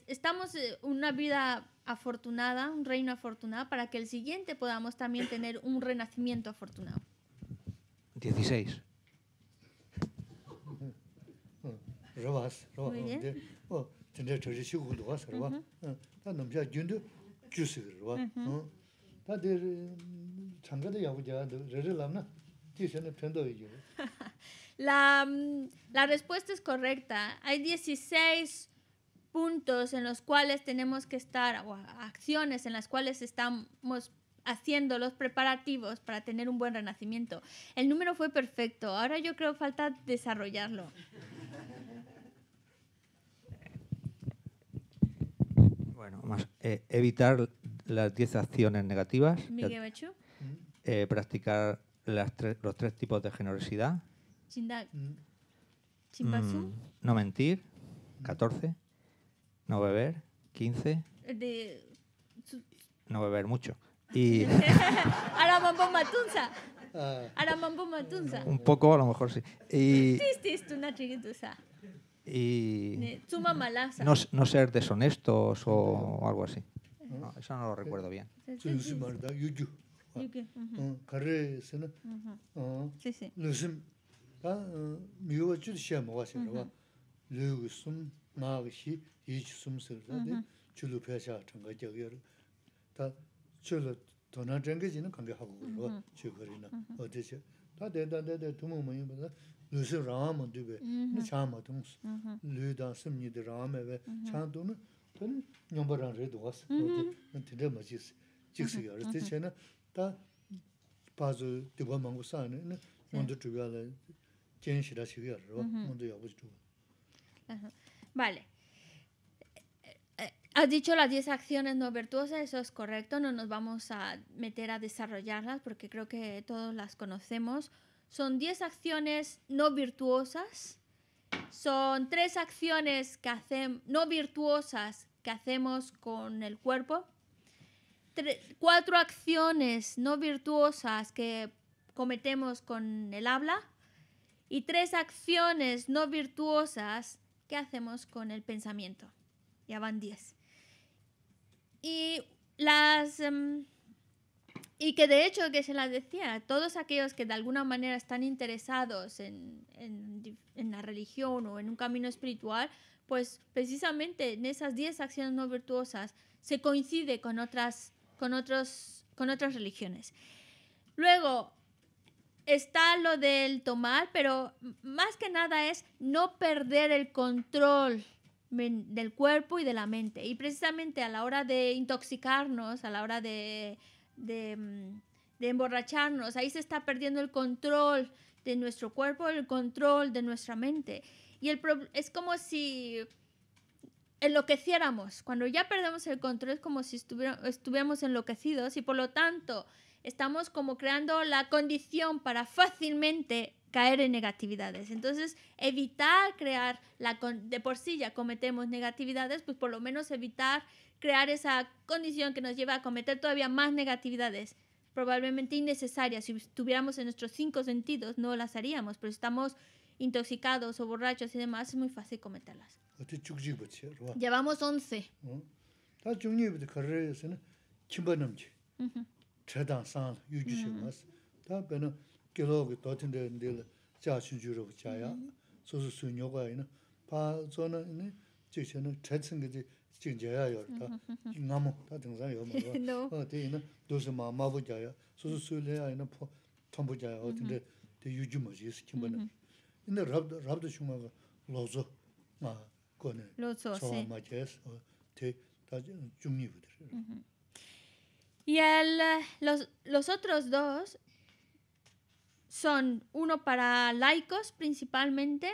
estamos eh, una vida afortunada, un reino afortunado, para que el siguiente podamos también tener un renacimiento afortunado. 16. Robas, robas. Oh, tendré que decir que lo vas, robas. Da no me ayudo, juice, robas. Da de changa ah, de eh, yago ya de relamna. Dice no prendo La mm, la respuesta es correcta. Hay 16 puntos en los cuales tenemos que estar, o acciones en las cuales estamos haciendo los preparativos para tener un buen renacimiento. El número fue perfecto, ahora yo creo falta desarrollarlo. Bueno, más, eh, evitar las 10 acciones negativas. Eh, practicar las los tres tipos de generosidad. Mm. Mm, no mentir. 14 no beber, 15. No beber mucho. [LAUGHS] Y... [LAUGHS] mambo matunza. Ah. matunza. Un poco, a lo mejor sí. Y... y no, ser deshonestos o algo así. No, eso no lo recuerdo bien. 마그시 이치숨스르다데 줄루 페샤 다 줄루 도나 정거지는 관계하고 그 줄거리나 어디죠 다 대단대대 두모모이 루스 라마 두베 차마 동스 르다 숨니데 라메베 차도는 그 녀버란 레도 왔어 근데 다 빠즈 사는 먼저 주변에 견시라 시기야로 먼저 여보지 Vale. Eh, has dicho las 10 acciones no virtuosas, eso es correcto, no nos vamos a meter a desarrollarlas porque creo que todos las conocemos. Son 10 acciones no virtuosas, son tres acciones que no virtuosas que hacemos con el cuerpo, 4 acciones no virtuosas que cometemos con el habla y tres acciones no virtuosas ¿Qué hacemos con el pensamiento? Ya van diez. Y las... Em, y que de hecho, que se las decía, todos aquellos que de alguna manera están interesados en, la religión o en un camino espiritual, pues precisamente en esas 10 acciones no virtuosas se coincide con otras, con otros, con otras religiones. Luego, está lo del tomar, pero más que nada es no perder el control del cuerpo y de la mente. Y precisamente a la hora de intoxicarnos, a la hora de, de, mm, emborracharnos, ahí se está perdiendo el control de nuestro cuerpo, el control de nuestra mente. Y el es como si enloqueciéramos. Cuando ya perdemos el control es como si estuviéramos enloquecidos y por lo tanto estamos como creando la condición para fácilmente caer en negatividades. Entonces, evitar crear la de por sí ya cometemos negatividades, pues por lo menos evitar crear esa condición que nos lleva a cometer todavía más negatividades, probablemente innecesarias. Si estuviéramos en nuestros cinco sentidos, no las haríamos, pero si estamos intoxicados o borrachos y demás, es muy fácil cometerlas. Llevamos 11. chedan san 다 ju shi mas. Ta bina gilo gu do tinde nil jia xun ju rugu 다 ya, su su su nyo guay na, pa zo na jik xe na ched sing gi jing jia ya yor ta, nga mung ta ting san yor ma rwa. Ti Y el, los, otros dos son uno para laicos principalmente,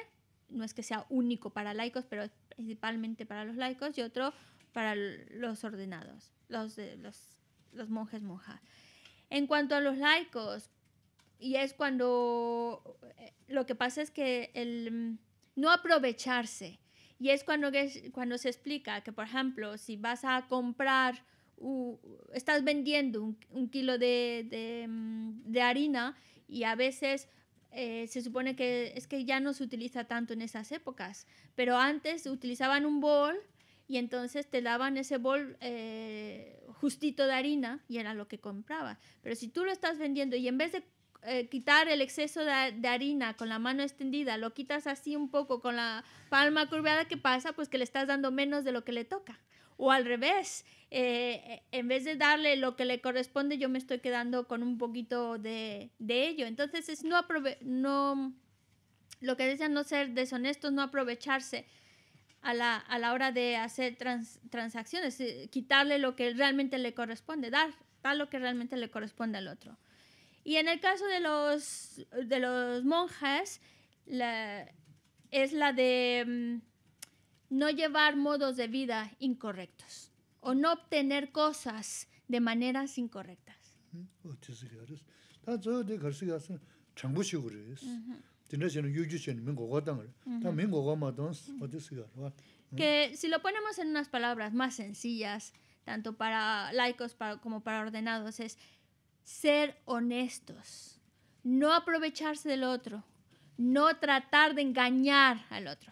no es que sea único para laicos, pero principalmente para los laicos, y otro para los ordenados, los, los, los monjes monjas. En cuanto a los laicos, y es cuando eh, lo que pasa es que el mm, no aprovecharse, y es cuando, cuando se explica que, por ejemplo, si vas a comprar estás vendiendo un, kilo mm, de, harina y a veces eh, se supone que es que ya no se utiliza tanto en esas épocas, pero antes utilizaban un bol y entonces te daban ese bol eh, justito de harina y era lo que compraba Pero si tú lo estás vendiendo y en vez de eh, quitar el exceso de, harina con la mano extendida, lo quitas así un poco con la palma curvada, ¿qué pasa? Pues que le estás dando menos de lo que le toca. O al revés, eh, eh, en vez de darle lo que le corresponde, yo me estoy quedando con un poquito de, de ello. Entonces no, no, lo que decía no ser deshonestos, no aprovecharse. A la, a la hora de hacer transacciones, eh, quitarle lo que realmente le corresponde, dar, dar lo que realmente le corresponde al otro. Y en el caso de los, de los monjas, la, es la de mm, no llevar modos de vida incorrectos o no obtener cosas de maneras incorrectas. Que si lo ponemos en unas palabras más sencillas, tanto para laicos como para ordenados, es ser honestos, no aprovecharse del otro, no tratar de engañar al otro.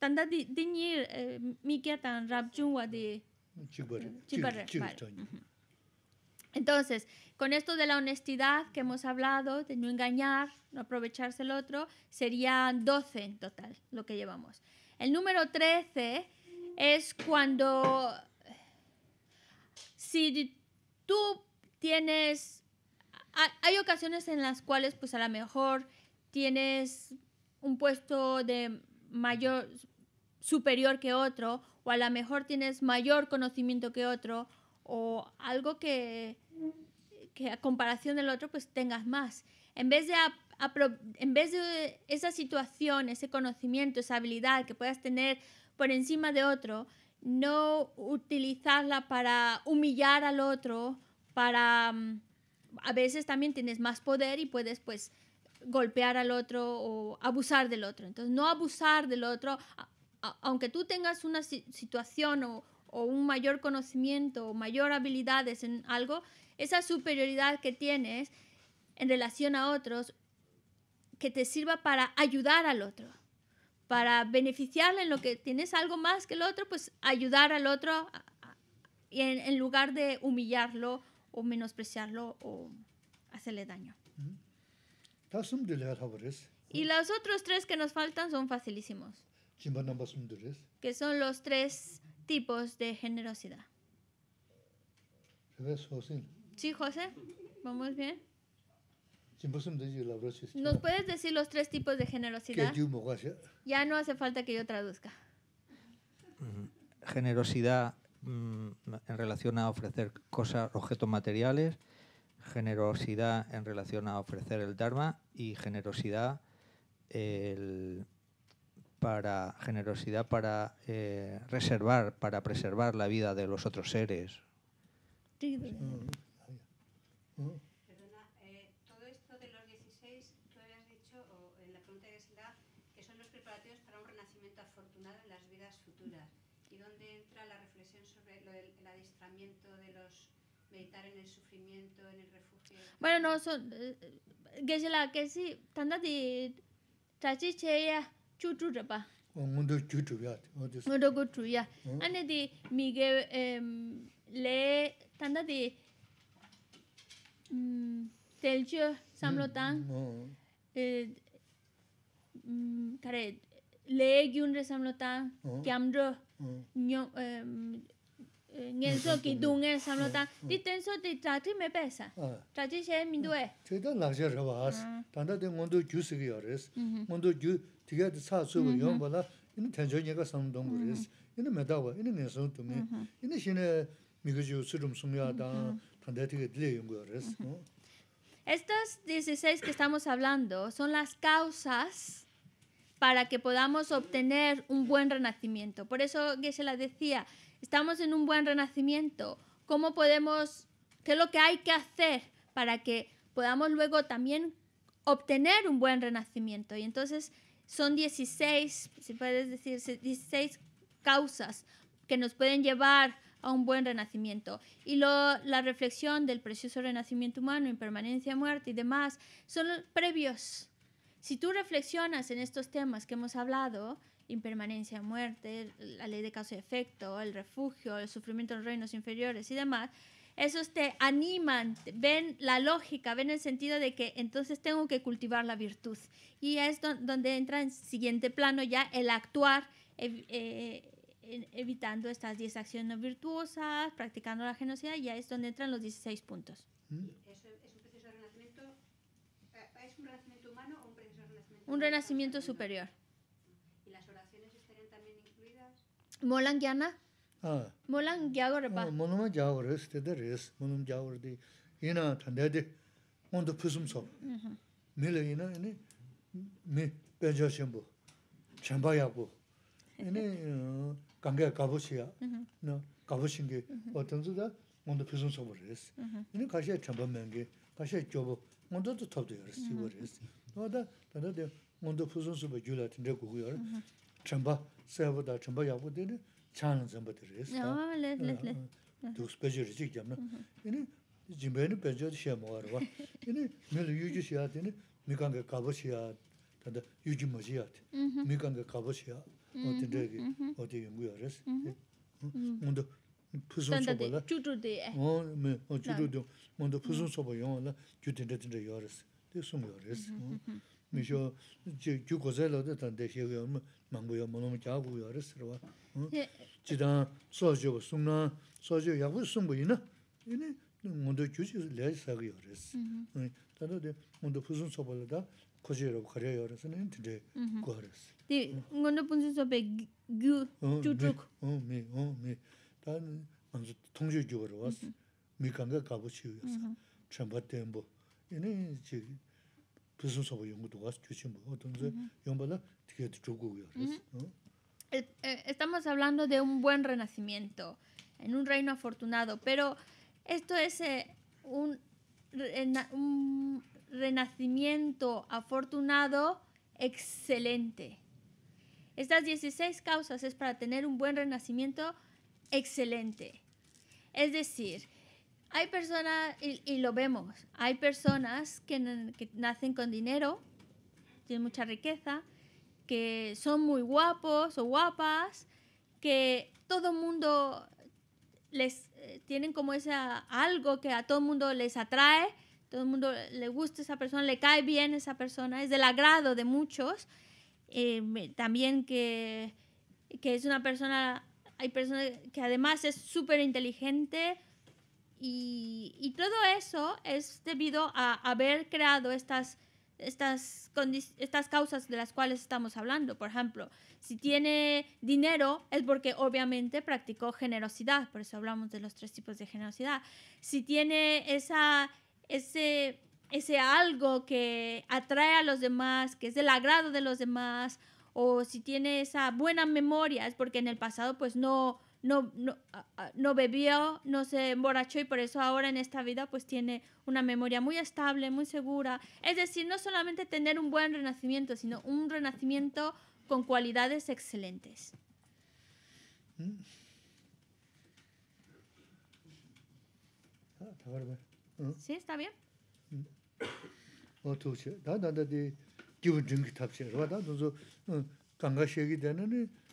tanda eh, mi tan entonces con esto de la honestidad que hemos hablado de no engañar no aprovecharse el otro serían 12 en total lo que llevamos el número 13 es cuando si tú tienes hay ocasiones en las cuales pues a lo mejor tienes un puesto de mayor superior que otro, o a lo mejor tienes mayor conocimiento que otro, o algo que, a comparación del otro pues tengas más. En vez de, en vez de esa situación, ese conocimiento, esa habilidad que puedas tener por encima de otro, no utilizarla para humillar al otro, para... Mm, a veces también tienes más poder y puedes pues golpear al otro o abusar del otro. Entonces, no abusar del otro aunque tú tengas una situación o, un mayor conocimiento o mayor habilidades en algo, esa superioridad que tienes en relación a otros, que te sirva para ayudar al otro, para beneficiarle en lo que tienes algo más que el otro, pues ayudar al otro en lugar de humillarlo o menospreciarlo o hacerle daño. Y los otros tres que nos faltan son facilísimos que son los tres tipos de generosidad. Sí, José, vamos bien. ¿Nos puedes decir los tres tipos de generosidad? Ya no hace falta que yo traduzca. Mm, generosidad mm, en relación a ofrecer cosas, objetos materiales, generosidad en relación a ofrecer el Dharma y generosidad el para generosidad para eh, reservar, para preservar la vida de los otros seres. Sí. Mm, mm. Perdona, eh, todo esto de los 16, tú habías dicho, o en eh, la pregunta de se que son los preparativos para un renacimiento afortunado en las vidas futuras. ¿Y dónde entra la reflexión sobre el adiestramiento de los meditar en el sufrimiento, en el refugio? Bueno, no, son, que sí, tanda de, chachi chū chū rāpa? ngondō chū chū yāt ngondō kū 음 yāt ānne dī mīgē lē tāndā dī tēl chū sāmlo tāng lē gyūn rā sāmlo tāng kiam rō ngēn sō ki dō ngē sāmlo tāng dī tēn sō Estos 16 que estamos hablando son las causas para que podamos obtener un buen renacimiento. Por eso que se la decía, estamos en un buen renacimiento. ¿Cómo podemos, qué es lo que hay que hacer para que podamos luego también obtener un buen renacimiento? Y entonces son 16, si puedes decir, 16 causas que nos pueden llevar a un buen renacimiento. Y la reflexión del precioso renacimiento humano, impermanencia, muerte y demás, son previos. Si tú reflexionas en estos temas que hemos hablado, impermanencia, muerte, la ley de causa y efecto, el refugio, el sufrimiento en los reinos inferiores y demás, esos te animan, ven la lógica, ven el sentido de que entonces tengo que cultivar la virtud. Y es donde entra en siguiente plano ya el actuar, eh, evitando estas 10 acciones no virtuosas, practicando la y ya es donde entran los 16 puntos. Mm. ¿Es, un proceso de renacimiento? Eh, renacimiento humano o un renacimiento? superior. ¿Y las oraciones estarían también incluidas? Molan, 몰랑 갸거르 바 몰놈 갸거르 스테데 레스 몰놈 갸거르디 이나 탄데데 온도 푸숨소 밀레 이나 이니 미 벤저셴부 챔바야부 이니 강게 가보시야 줘부 온도도 탑도 열스 너다 너다데 온도 푸숨소 버줄아 틴데 고고여 챔바 chāna zimbā tiri isi. Ya, wā, lé, lé, lé. Dūks pēchī rīchī kiam nā. Yini, jimbē nī pēchī yāt shē mōgā rā. Yini, mī lī yūjī shi yāt, yini, mī kāngi kāba shi yāt, tanda yūjī mā shi yāt, mī kāngi kāba shi yāt, o mm-hmm. tī ndēgi, mm-hmm. o tī yungu yā rīs. Mūndu pūsūn sōpa lā. Tanda 미쇼 지 규고젤로 됐던 대시고요. 망고요. 뭐놈 자고요. 알았어. 지단 소주 숨나 소주 약부 숨부이나. 이네 뭔데 규지 레사고요. 알았어. 다들 뭔데 무슨 소벌다. 코지로 가려요. 알았어. 근데 그거 알았어. 네. 뭔데 무슨 소배 규 쭈쭉. 어, 미. 어, 미. 단 먼저 통주 규로 왔어. 미간가 가보시고요. 뭐 이네 지금 Eh, estamos hablando de un buen renacimiento, en un reino afortunado, pero esto es eh, un, un renacimiento afortunado excelente. Estas 16 causas es para tener un buen renacimiento excelente. Es decir, hay personas, y, lo vemos, hay personas que, nacen con dinero, tienen mucha riqueza, que son muy guapos o guapas, que todo el mundo les eh, tienen como ese algo que a todo el mundo les atrae, todo el mundo le gusta esa persona, le cae bien esa persona, es del agrado de muchos. Em, también que, es una persona, hay personas que además es súper inteligente, y, todo eso es debido a haber creado estas, estas, estas causas de las cuales estamos hablando. Por ejemplo, si tiene dinero es porque obviamente practicó generosidad, por eso hablamos de los tres tipos de generosidad. Si tiene esa, ese, ese algo que atrae a los demás, que es del agrado de los demás, o si tiene esa buena memoria es porque en el pasado pues no no, no, bebió, no se emborrachó y por eso ahora en esta vida pues tiene una memoria muy estable, muy segura. Es decir, no solamente tener un buen renacimiento, sino un renacimiento con cualidades excelentes. Mm. Ah, mm. ¿Sí? ¿Está bien?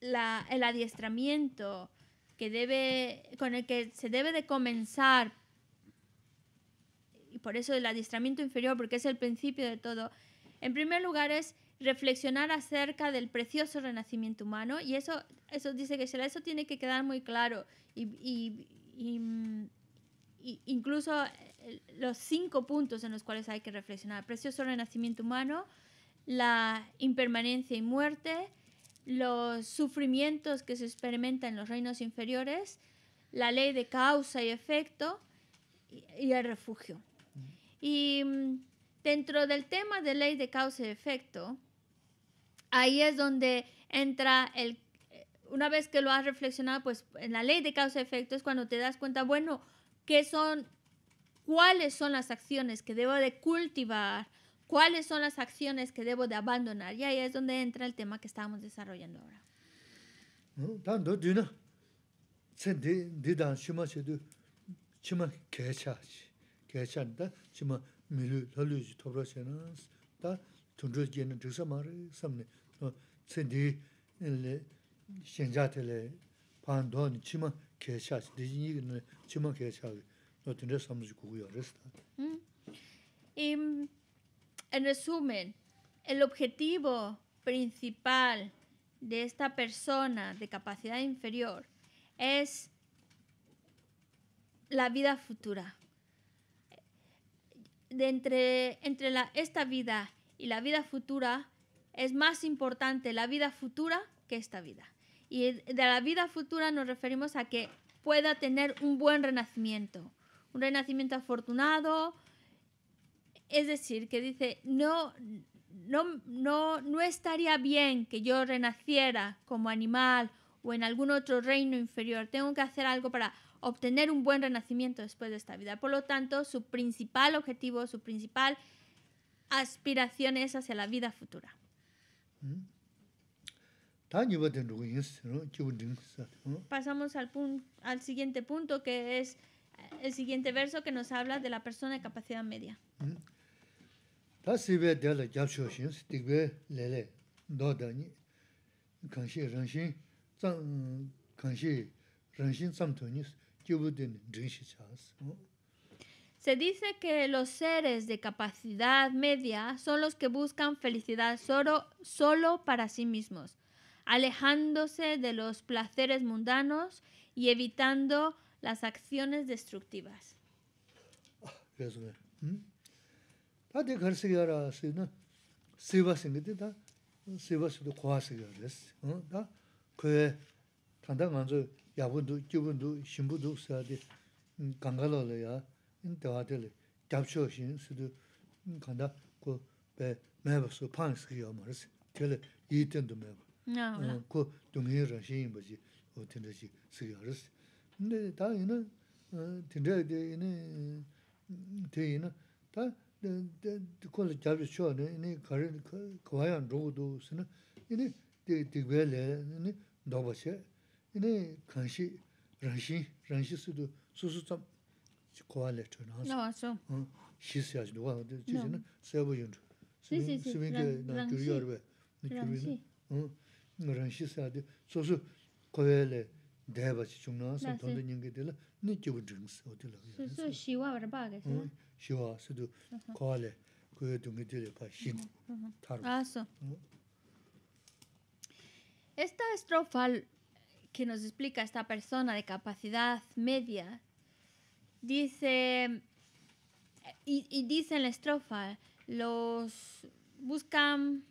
el adiestramiento que debe, con el que se debe de comenzar, y por eso el adiestramiento inferior, porque es el principio de todo, en primer lugar es reflexionar acerca del precioso renacimiento humano y eso, eso dice que eso tiene que quedar muy claro y, incluso eh, los cinco puntos en los cuales hay que reflexionar. Precioso renacimiento humano, la impermanencia y muerte, los sufrimientos que se experimentan en los reinos inferiores, la ley de causa y efecto y, el refugio. Y mm, dentro del tema de ley de causa y efecto, ahí es donde entra el... Eh, una vez que lo has reflexionado, pues en la ley de causa y efecto es cuando te das cuenta, bueno, ¿qué son, cuáles son las acciones que debo de cultivar ¿Cuáles son las acciones que debo de abandonar? Y ahí es donde entra el tema que estábamos desarrollando ahora. En resumen, el objetivo principal de esta persona de capacidad inferior es la vida futura. entre, esta vida y la vida futura es más importante la vida futura que esta vida. Y de la vida futura nos referimos a que pueda tener un buen renacimiento, un renacimiento afortunado, es decir, que dice, no, no, no, no estaría bien que yo renaciera como animal o en algún otro reino inferior. Tengo que hacer algo para obtener un buen renacimiento después de esta vida. Por lo tanto, su principal objetivo, su principal aspiración es hacia la vida futura. Mm. Pasamos al, al siguiente punto, que es eh, el siguiente verso que nos habla de la persona de capacidad media. Mm. Se dice que los seres de capacidad media son los que buscan felicidad solo, solo para sí mismos, alejándose de los placeres mundanos y evitando las acciones destructivas. Ah, Tā tī kārī sīgī yārā sī na sīvā sīngi tī tā sīvā sīdi khuā sīgī yārā sī. Tā kuwa tāndā ngā rū yabundu, jibundu, shimbundu sīyā tī gāngālā lā yā dāwā tī lī gyabchō shīn sīdi kāndā ku bē mēba sū pāngi jī u jī Tī kōn lī chāpi chō, kawāyān rōgu dō sī nā, Tī kvē lē, nī dōba chē, Nī kāngshī, rāngshī, rāngshī sī dō, sū sū tām kawā lē chō na āsā. Nā wā sō. Shī sī āchī dō wā, chī chī nā, sā bō yun rō. Sī, sī, sī, rāngshī, rāngshī. Nā, Ah, esta estrofa que nos explica esta persona de capacidad media dice, y, dice en la estrofa, los buscan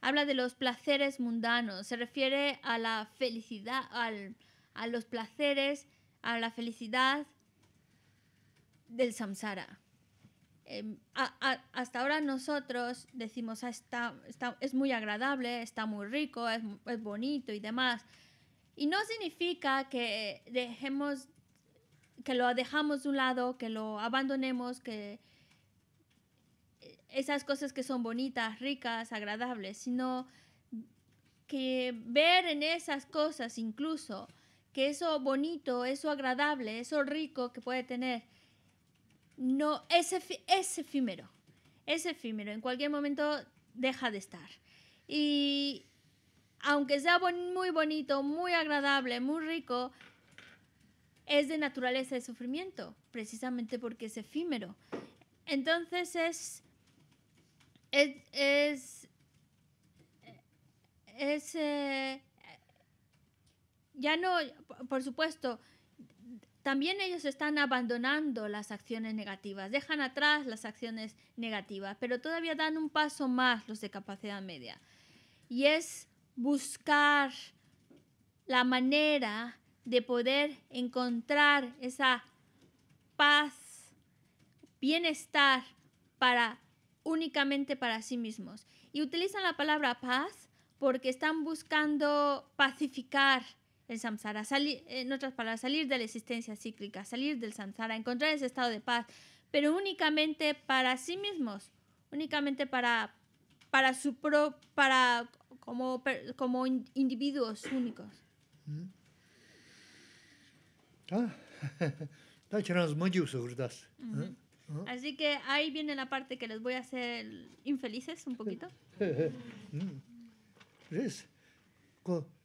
habla de los placeres mundanos, se refiere a la felicidad, al, a los placeres, a la felicidad del samsara. Em, hasta ahora nosotros decimos, ah, es muy agradable, está muy rico, es, es bonito y demás. Y no significa que dejemos, que lo dejamos de un lado, que lo abandonemos, que eh, esas cosas que son bonitas, ricas, agradables, sino que ver en esas cosas incluso que eso bonito, eso agradable, eso rico que puede tener, no es, efímero. Es efímero. En cualquier momento deja de estar. Y aunque sea muy bonito, muy agradable, muy rico, es de naturaleza de sufrimiento, precisamente porque es efímero. Entonces es, es, es, eh, ya no, por supuesto, también ellos están abandonando las acciones negativas, dejan atrás las acciones negativas, pero todavía dan un paso más los de capacidad media. Y es buscar la manera de poder encontrar esa paz, bienestar para únicamente para sí mismos. Y utilizan la palabra paz porque están buscando pacificar el samsara, salir, en otras palabras, salir de la existencia cíclica, salir del samsara, encontrar ese estado de paz, pero únicamente para sí mismos, únicamente para, para su pro, para como, como individuos únicos. Mm. Ah, [LAUGHS] ah, ah. Así que ahí viene la parte que les voy a hacer infelices un poquito. [LAUGHS] Mm.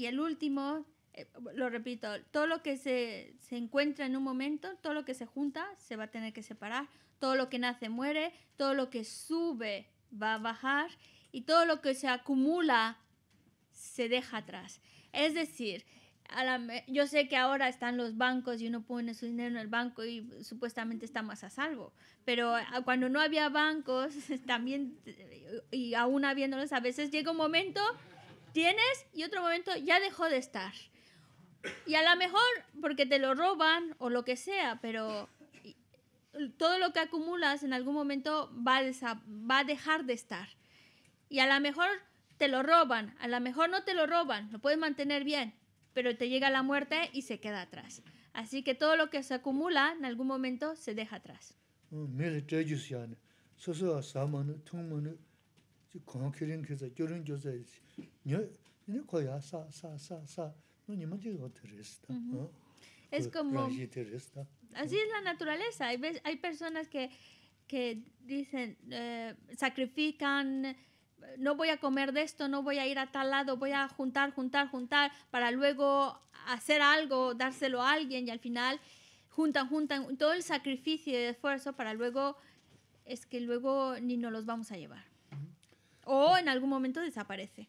Y el último, eh, lo repito, todo lo que se, se encuentra en un momento, todo lo que se junta, se va a tener que separar. Todo lo que nace muere, todo lo que sube va a bajar y todo lo que se acumula se deja atrás. Es decir, yo sé que ahora están los bancos y uno pone su dinero en el banco y supuestamente está más a salvo, pero cuando no había bancos [LAUGHS] también y aún habiéndolos a veces llega un momento tienes y otro momento ya dejó de estar. Y a lo mejor porque te lo roban o lo que sea, pero todo lo que acumulas en algún momento va a, dejar de estar. Y a lo mejor te lo roban, a lo mejor no te lo roban, lo puedes mantener bien, pero te llega la muerte y se queda atrás. Así que todo lo que se acumula en algún momento se deja atrás. Es pues, como... Así es la naturaleza. Hay, hay personas que, que dicen, eh, sacrifican, no voy a comer de esto, no voy a ir a tal lado, voy a juntar, juntar, juntar, para luego hacer algo, dárselo a alguien y al final juntan, juntan todo el sacrificio y esfuerzo para luego, es que luego ni nos los vamos a llevar. O en algún momento desaparece.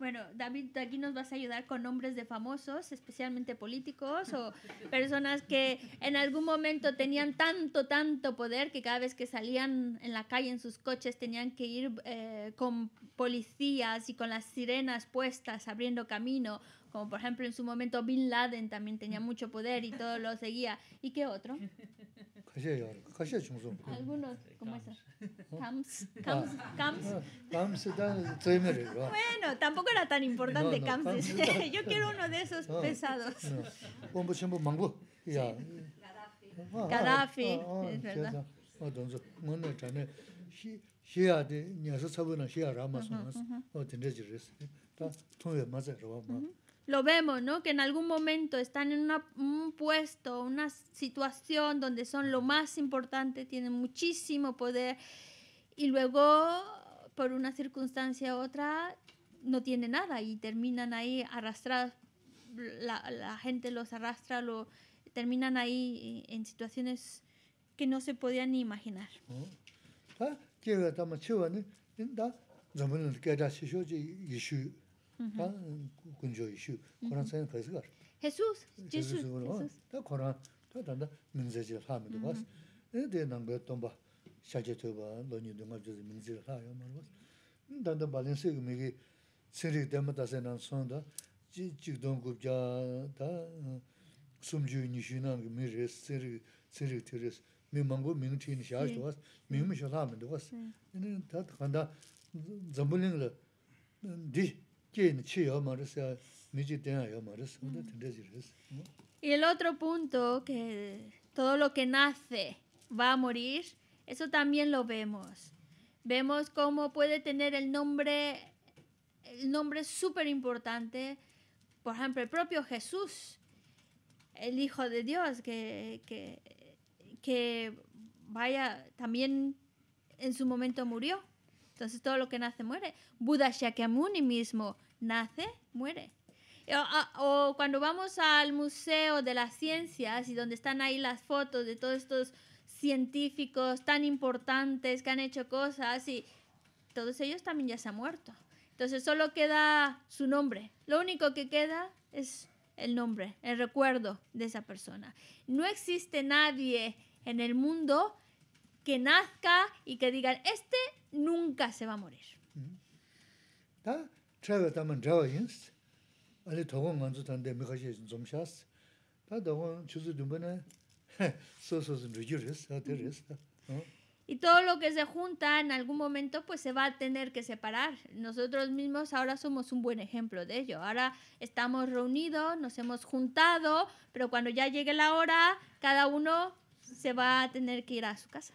Bueno, David, aquí nos vas a ayudar con nombres de famosos, especialmente políticos o personas que en algún momento tenían tanto, tanto poder que cada vez que salían en la calle en sus coches tenían que ir eh, con policías y con las sirenas puestas abriendo camino, como por ejemplo en su momento Bin Laden también tenía mucho poder y todo lo seguía. ¿Y qué otro? kashaya yawar, kashaya chungzum. Algunos, ¿cómo es eso? Kams, kams, kams. Kams, tzuimiri. Bueno, tampoco era tan importante camps [LAUGHS] Yo quiero uno de esos pesados. Bombo chenpo mango Sí, Gaddafi. Ah, ah, Gaddafi, ah, es verdad. entonces Bueno, shiya de, nyasa sabu na shiya rama sumas. O tenre jiris. Tungwe más rwa oh, maa lo vemos, ¿no? Que en algún momento están en un puesto, una situación donde son lo más importante, tienen muchísimo poder y luego por una circunstancia u otra no tienen nada y terminan ahí arrastrados, la, gente los arrastra, lo, terminan ahí eh, en situaciones que no se podían ni imaginar. Ah, ah, が、君女一周、この先の活躍がある。イエス、ジェスス、ジェスス。だから、だだだ、民罪を裁めと言わます。え、でなんかやっとんば、射手部は論に登って民罪を裁います。うん、だだバレンセが見え全力で待たせなん、そんな。地地ドングジャだ。嘘も従にし Y el otro punto, que todo lo que nace va a morir, eso también lo vemos. Vemos cómo puede tener el nombre, el nombre súper importante, por ejemplo, el propio Jesús, el Hijo de Dios, que, que, que vaya, también en su momento murió. Entonces todo lo que nace muere. Buda Shakyamuni mismo nace, muere. O, cuando vamos al Museo de las Ciencias y donde están ahí las fotos de todos estos científicos tan importantes que han hecho cosas y todos ellos también ya se han muerto. Entonces solo queda su nombre. Lo único que queda es el nombre, el recuerdo de esa persona. No existe nadie en el mundo que nazca y que digan, este nunca se va a morir. Mm-hmm. [LAUGHS] Y todo lo que se junta en algún momento pues se va a tener que separar. Nosotros mismos ahora somos un buen ejemplo de ello. Ahora estamos reunidos, nos hemos juntado, pero cuando ya llegue la hora, cada uno se va a tener que ir a su casa.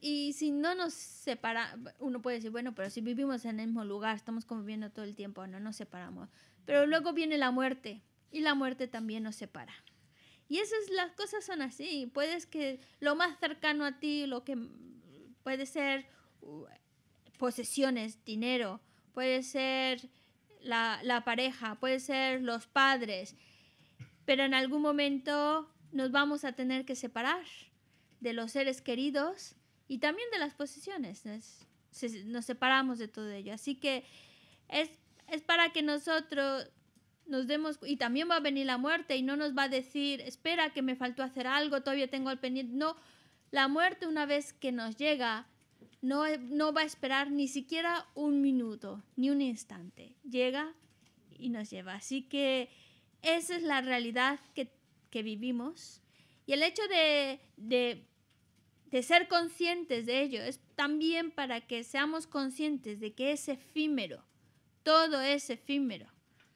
Y si no nos separa, uno puede decir, bueno, pero si vivimos en el mismo lugar, estamos conviviendo todo el tiempo, no nos separamos. Pero luego viene la muerte y la muerte también nos separa. Y esas las cosas son así. Puedes que lo más cercano a ti, lo que puede ser posesiones, dinero, puede ser la, pareja, puede ser los padres, pero en algún momento nos vamos a tener que separar de los seres queridos y también de las posiciones. Nos, separamos de todo ello. Así que es, es, para que nosotros nos demos, y también va a venir la muerte y no nos va a decir, espera que me faltó hacer algo, todavía tengo el pendiente. No, la muerte una vez que nos llega, no, va a esperar ni siquiera un minuto, ni un instante. Llega y nos lleva. Así que esa es la realidad que, vivimos. Y el hecho de, ser conscientes de ello es también para que seamos conscientes de que es efímero, todo es efímero.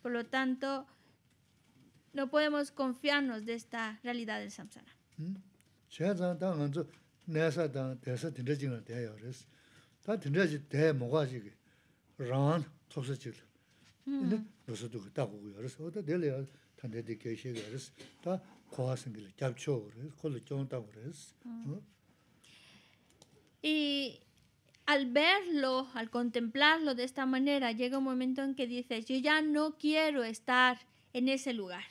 Por lo tanto, no podemos confiarnos de esta realidad del samsara. ¿Mm? y al verlo, al contemplarlo de esta manera, llega un momento en que dices, yo ya no quiero estar en ese lugar,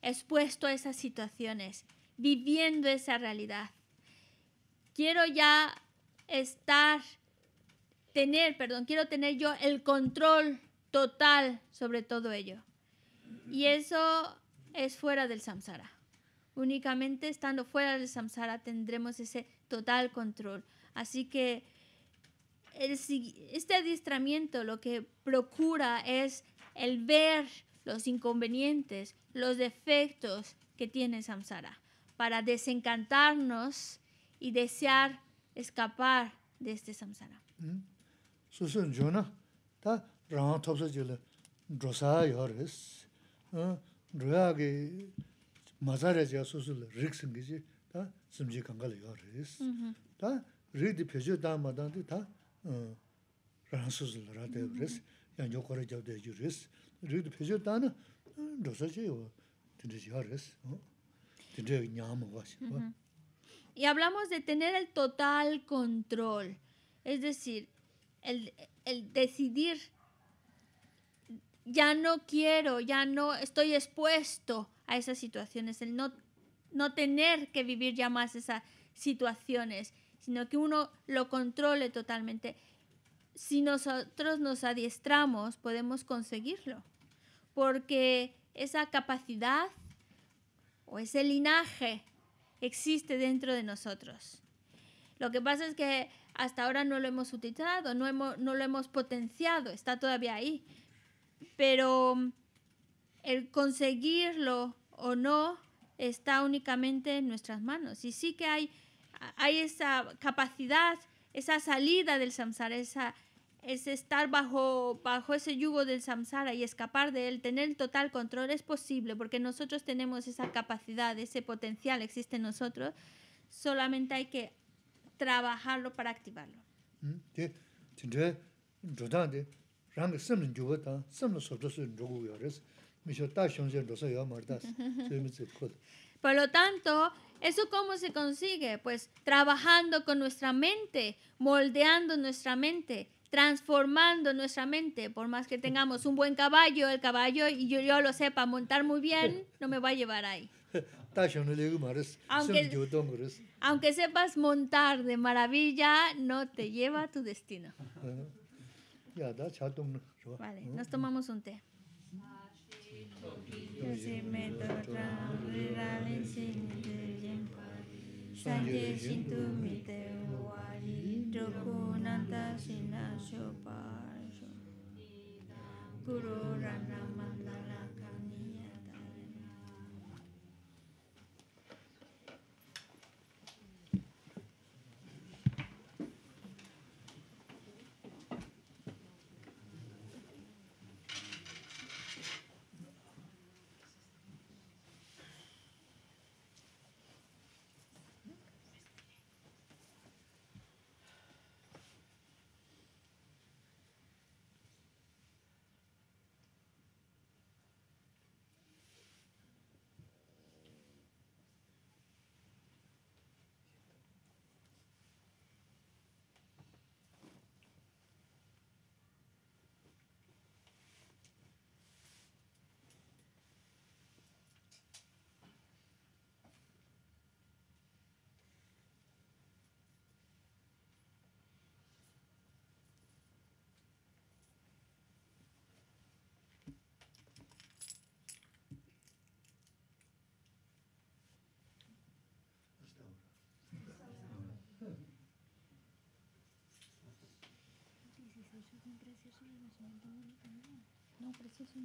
expuesto a esas situaciones, viviendo esa realidad quiero ya estar, tener, perdón, quiero tener yo el control total sobre todo ello. Y eso es fuera del samsara. Únicamente estando fuera del samsara tendremos ese total control. Así que este adiestramiento lo que procura es el ver los inconvenientes, los defectos que tiene samsara, para desencantarnos y desear escapar de este samsara. Hmm? Susun sun ta rang top sa jil drosa yo res, hmm? roya ge mazare ja susul sul rik sin gizi, ta simji kangal yo mm-hmm. Ta rik di pejo da ma di ta hmm, rang su ra de mm-hmm. res, yan yo kore jao de ju res. di pejo da na drosa je yo tindis yo res, tindis Y hablamos de tener el total control, es decir, el, decidir, ya no quiero, ya no estoy expuesto a esas situaciones, el no, no tener que vivir ya más esas situaciones, sino que uno lo controle totalmente. Si nosotros nos adiestramos, podemos conseguirlo, porque esa capacidad o ese linaje existe dentro de nosotros. Lo que pasa es que hasta ahora no lo hemos utilizado, no, lo hemos potenciado, está todavía ahí. Pero mm, el conseguirlo o no está únicamente en nuestras manos. Y sí que hay, hay esa capacidad, esa salida del samsara, esa, es estar bajo, bajo ese yugo del samsara y escapar de él, tener el total control es posible porque nosotros tenemos esa capacidad, ese potencial existe en nosotros, solamente hay que trabajarlo para activarlo. Por lo tanto, ¿Eso cómo se consigue? Pues trabajando con nuestra mente, moldeando nuestra mente, transformando nuestra mente. Por más que tengamos un buen caballo, el caballo, y yo, yo lo sepa montar muy bien, [LAUGHS] no me va a llevar ahí. [LAUGHS] Aunque, aunque sepas montar de maravilla, no te lleva a tu destino. [LAUGHS] Vale, nos tomamos un té. Dasina Parashu Guru rana mandala. No, precioso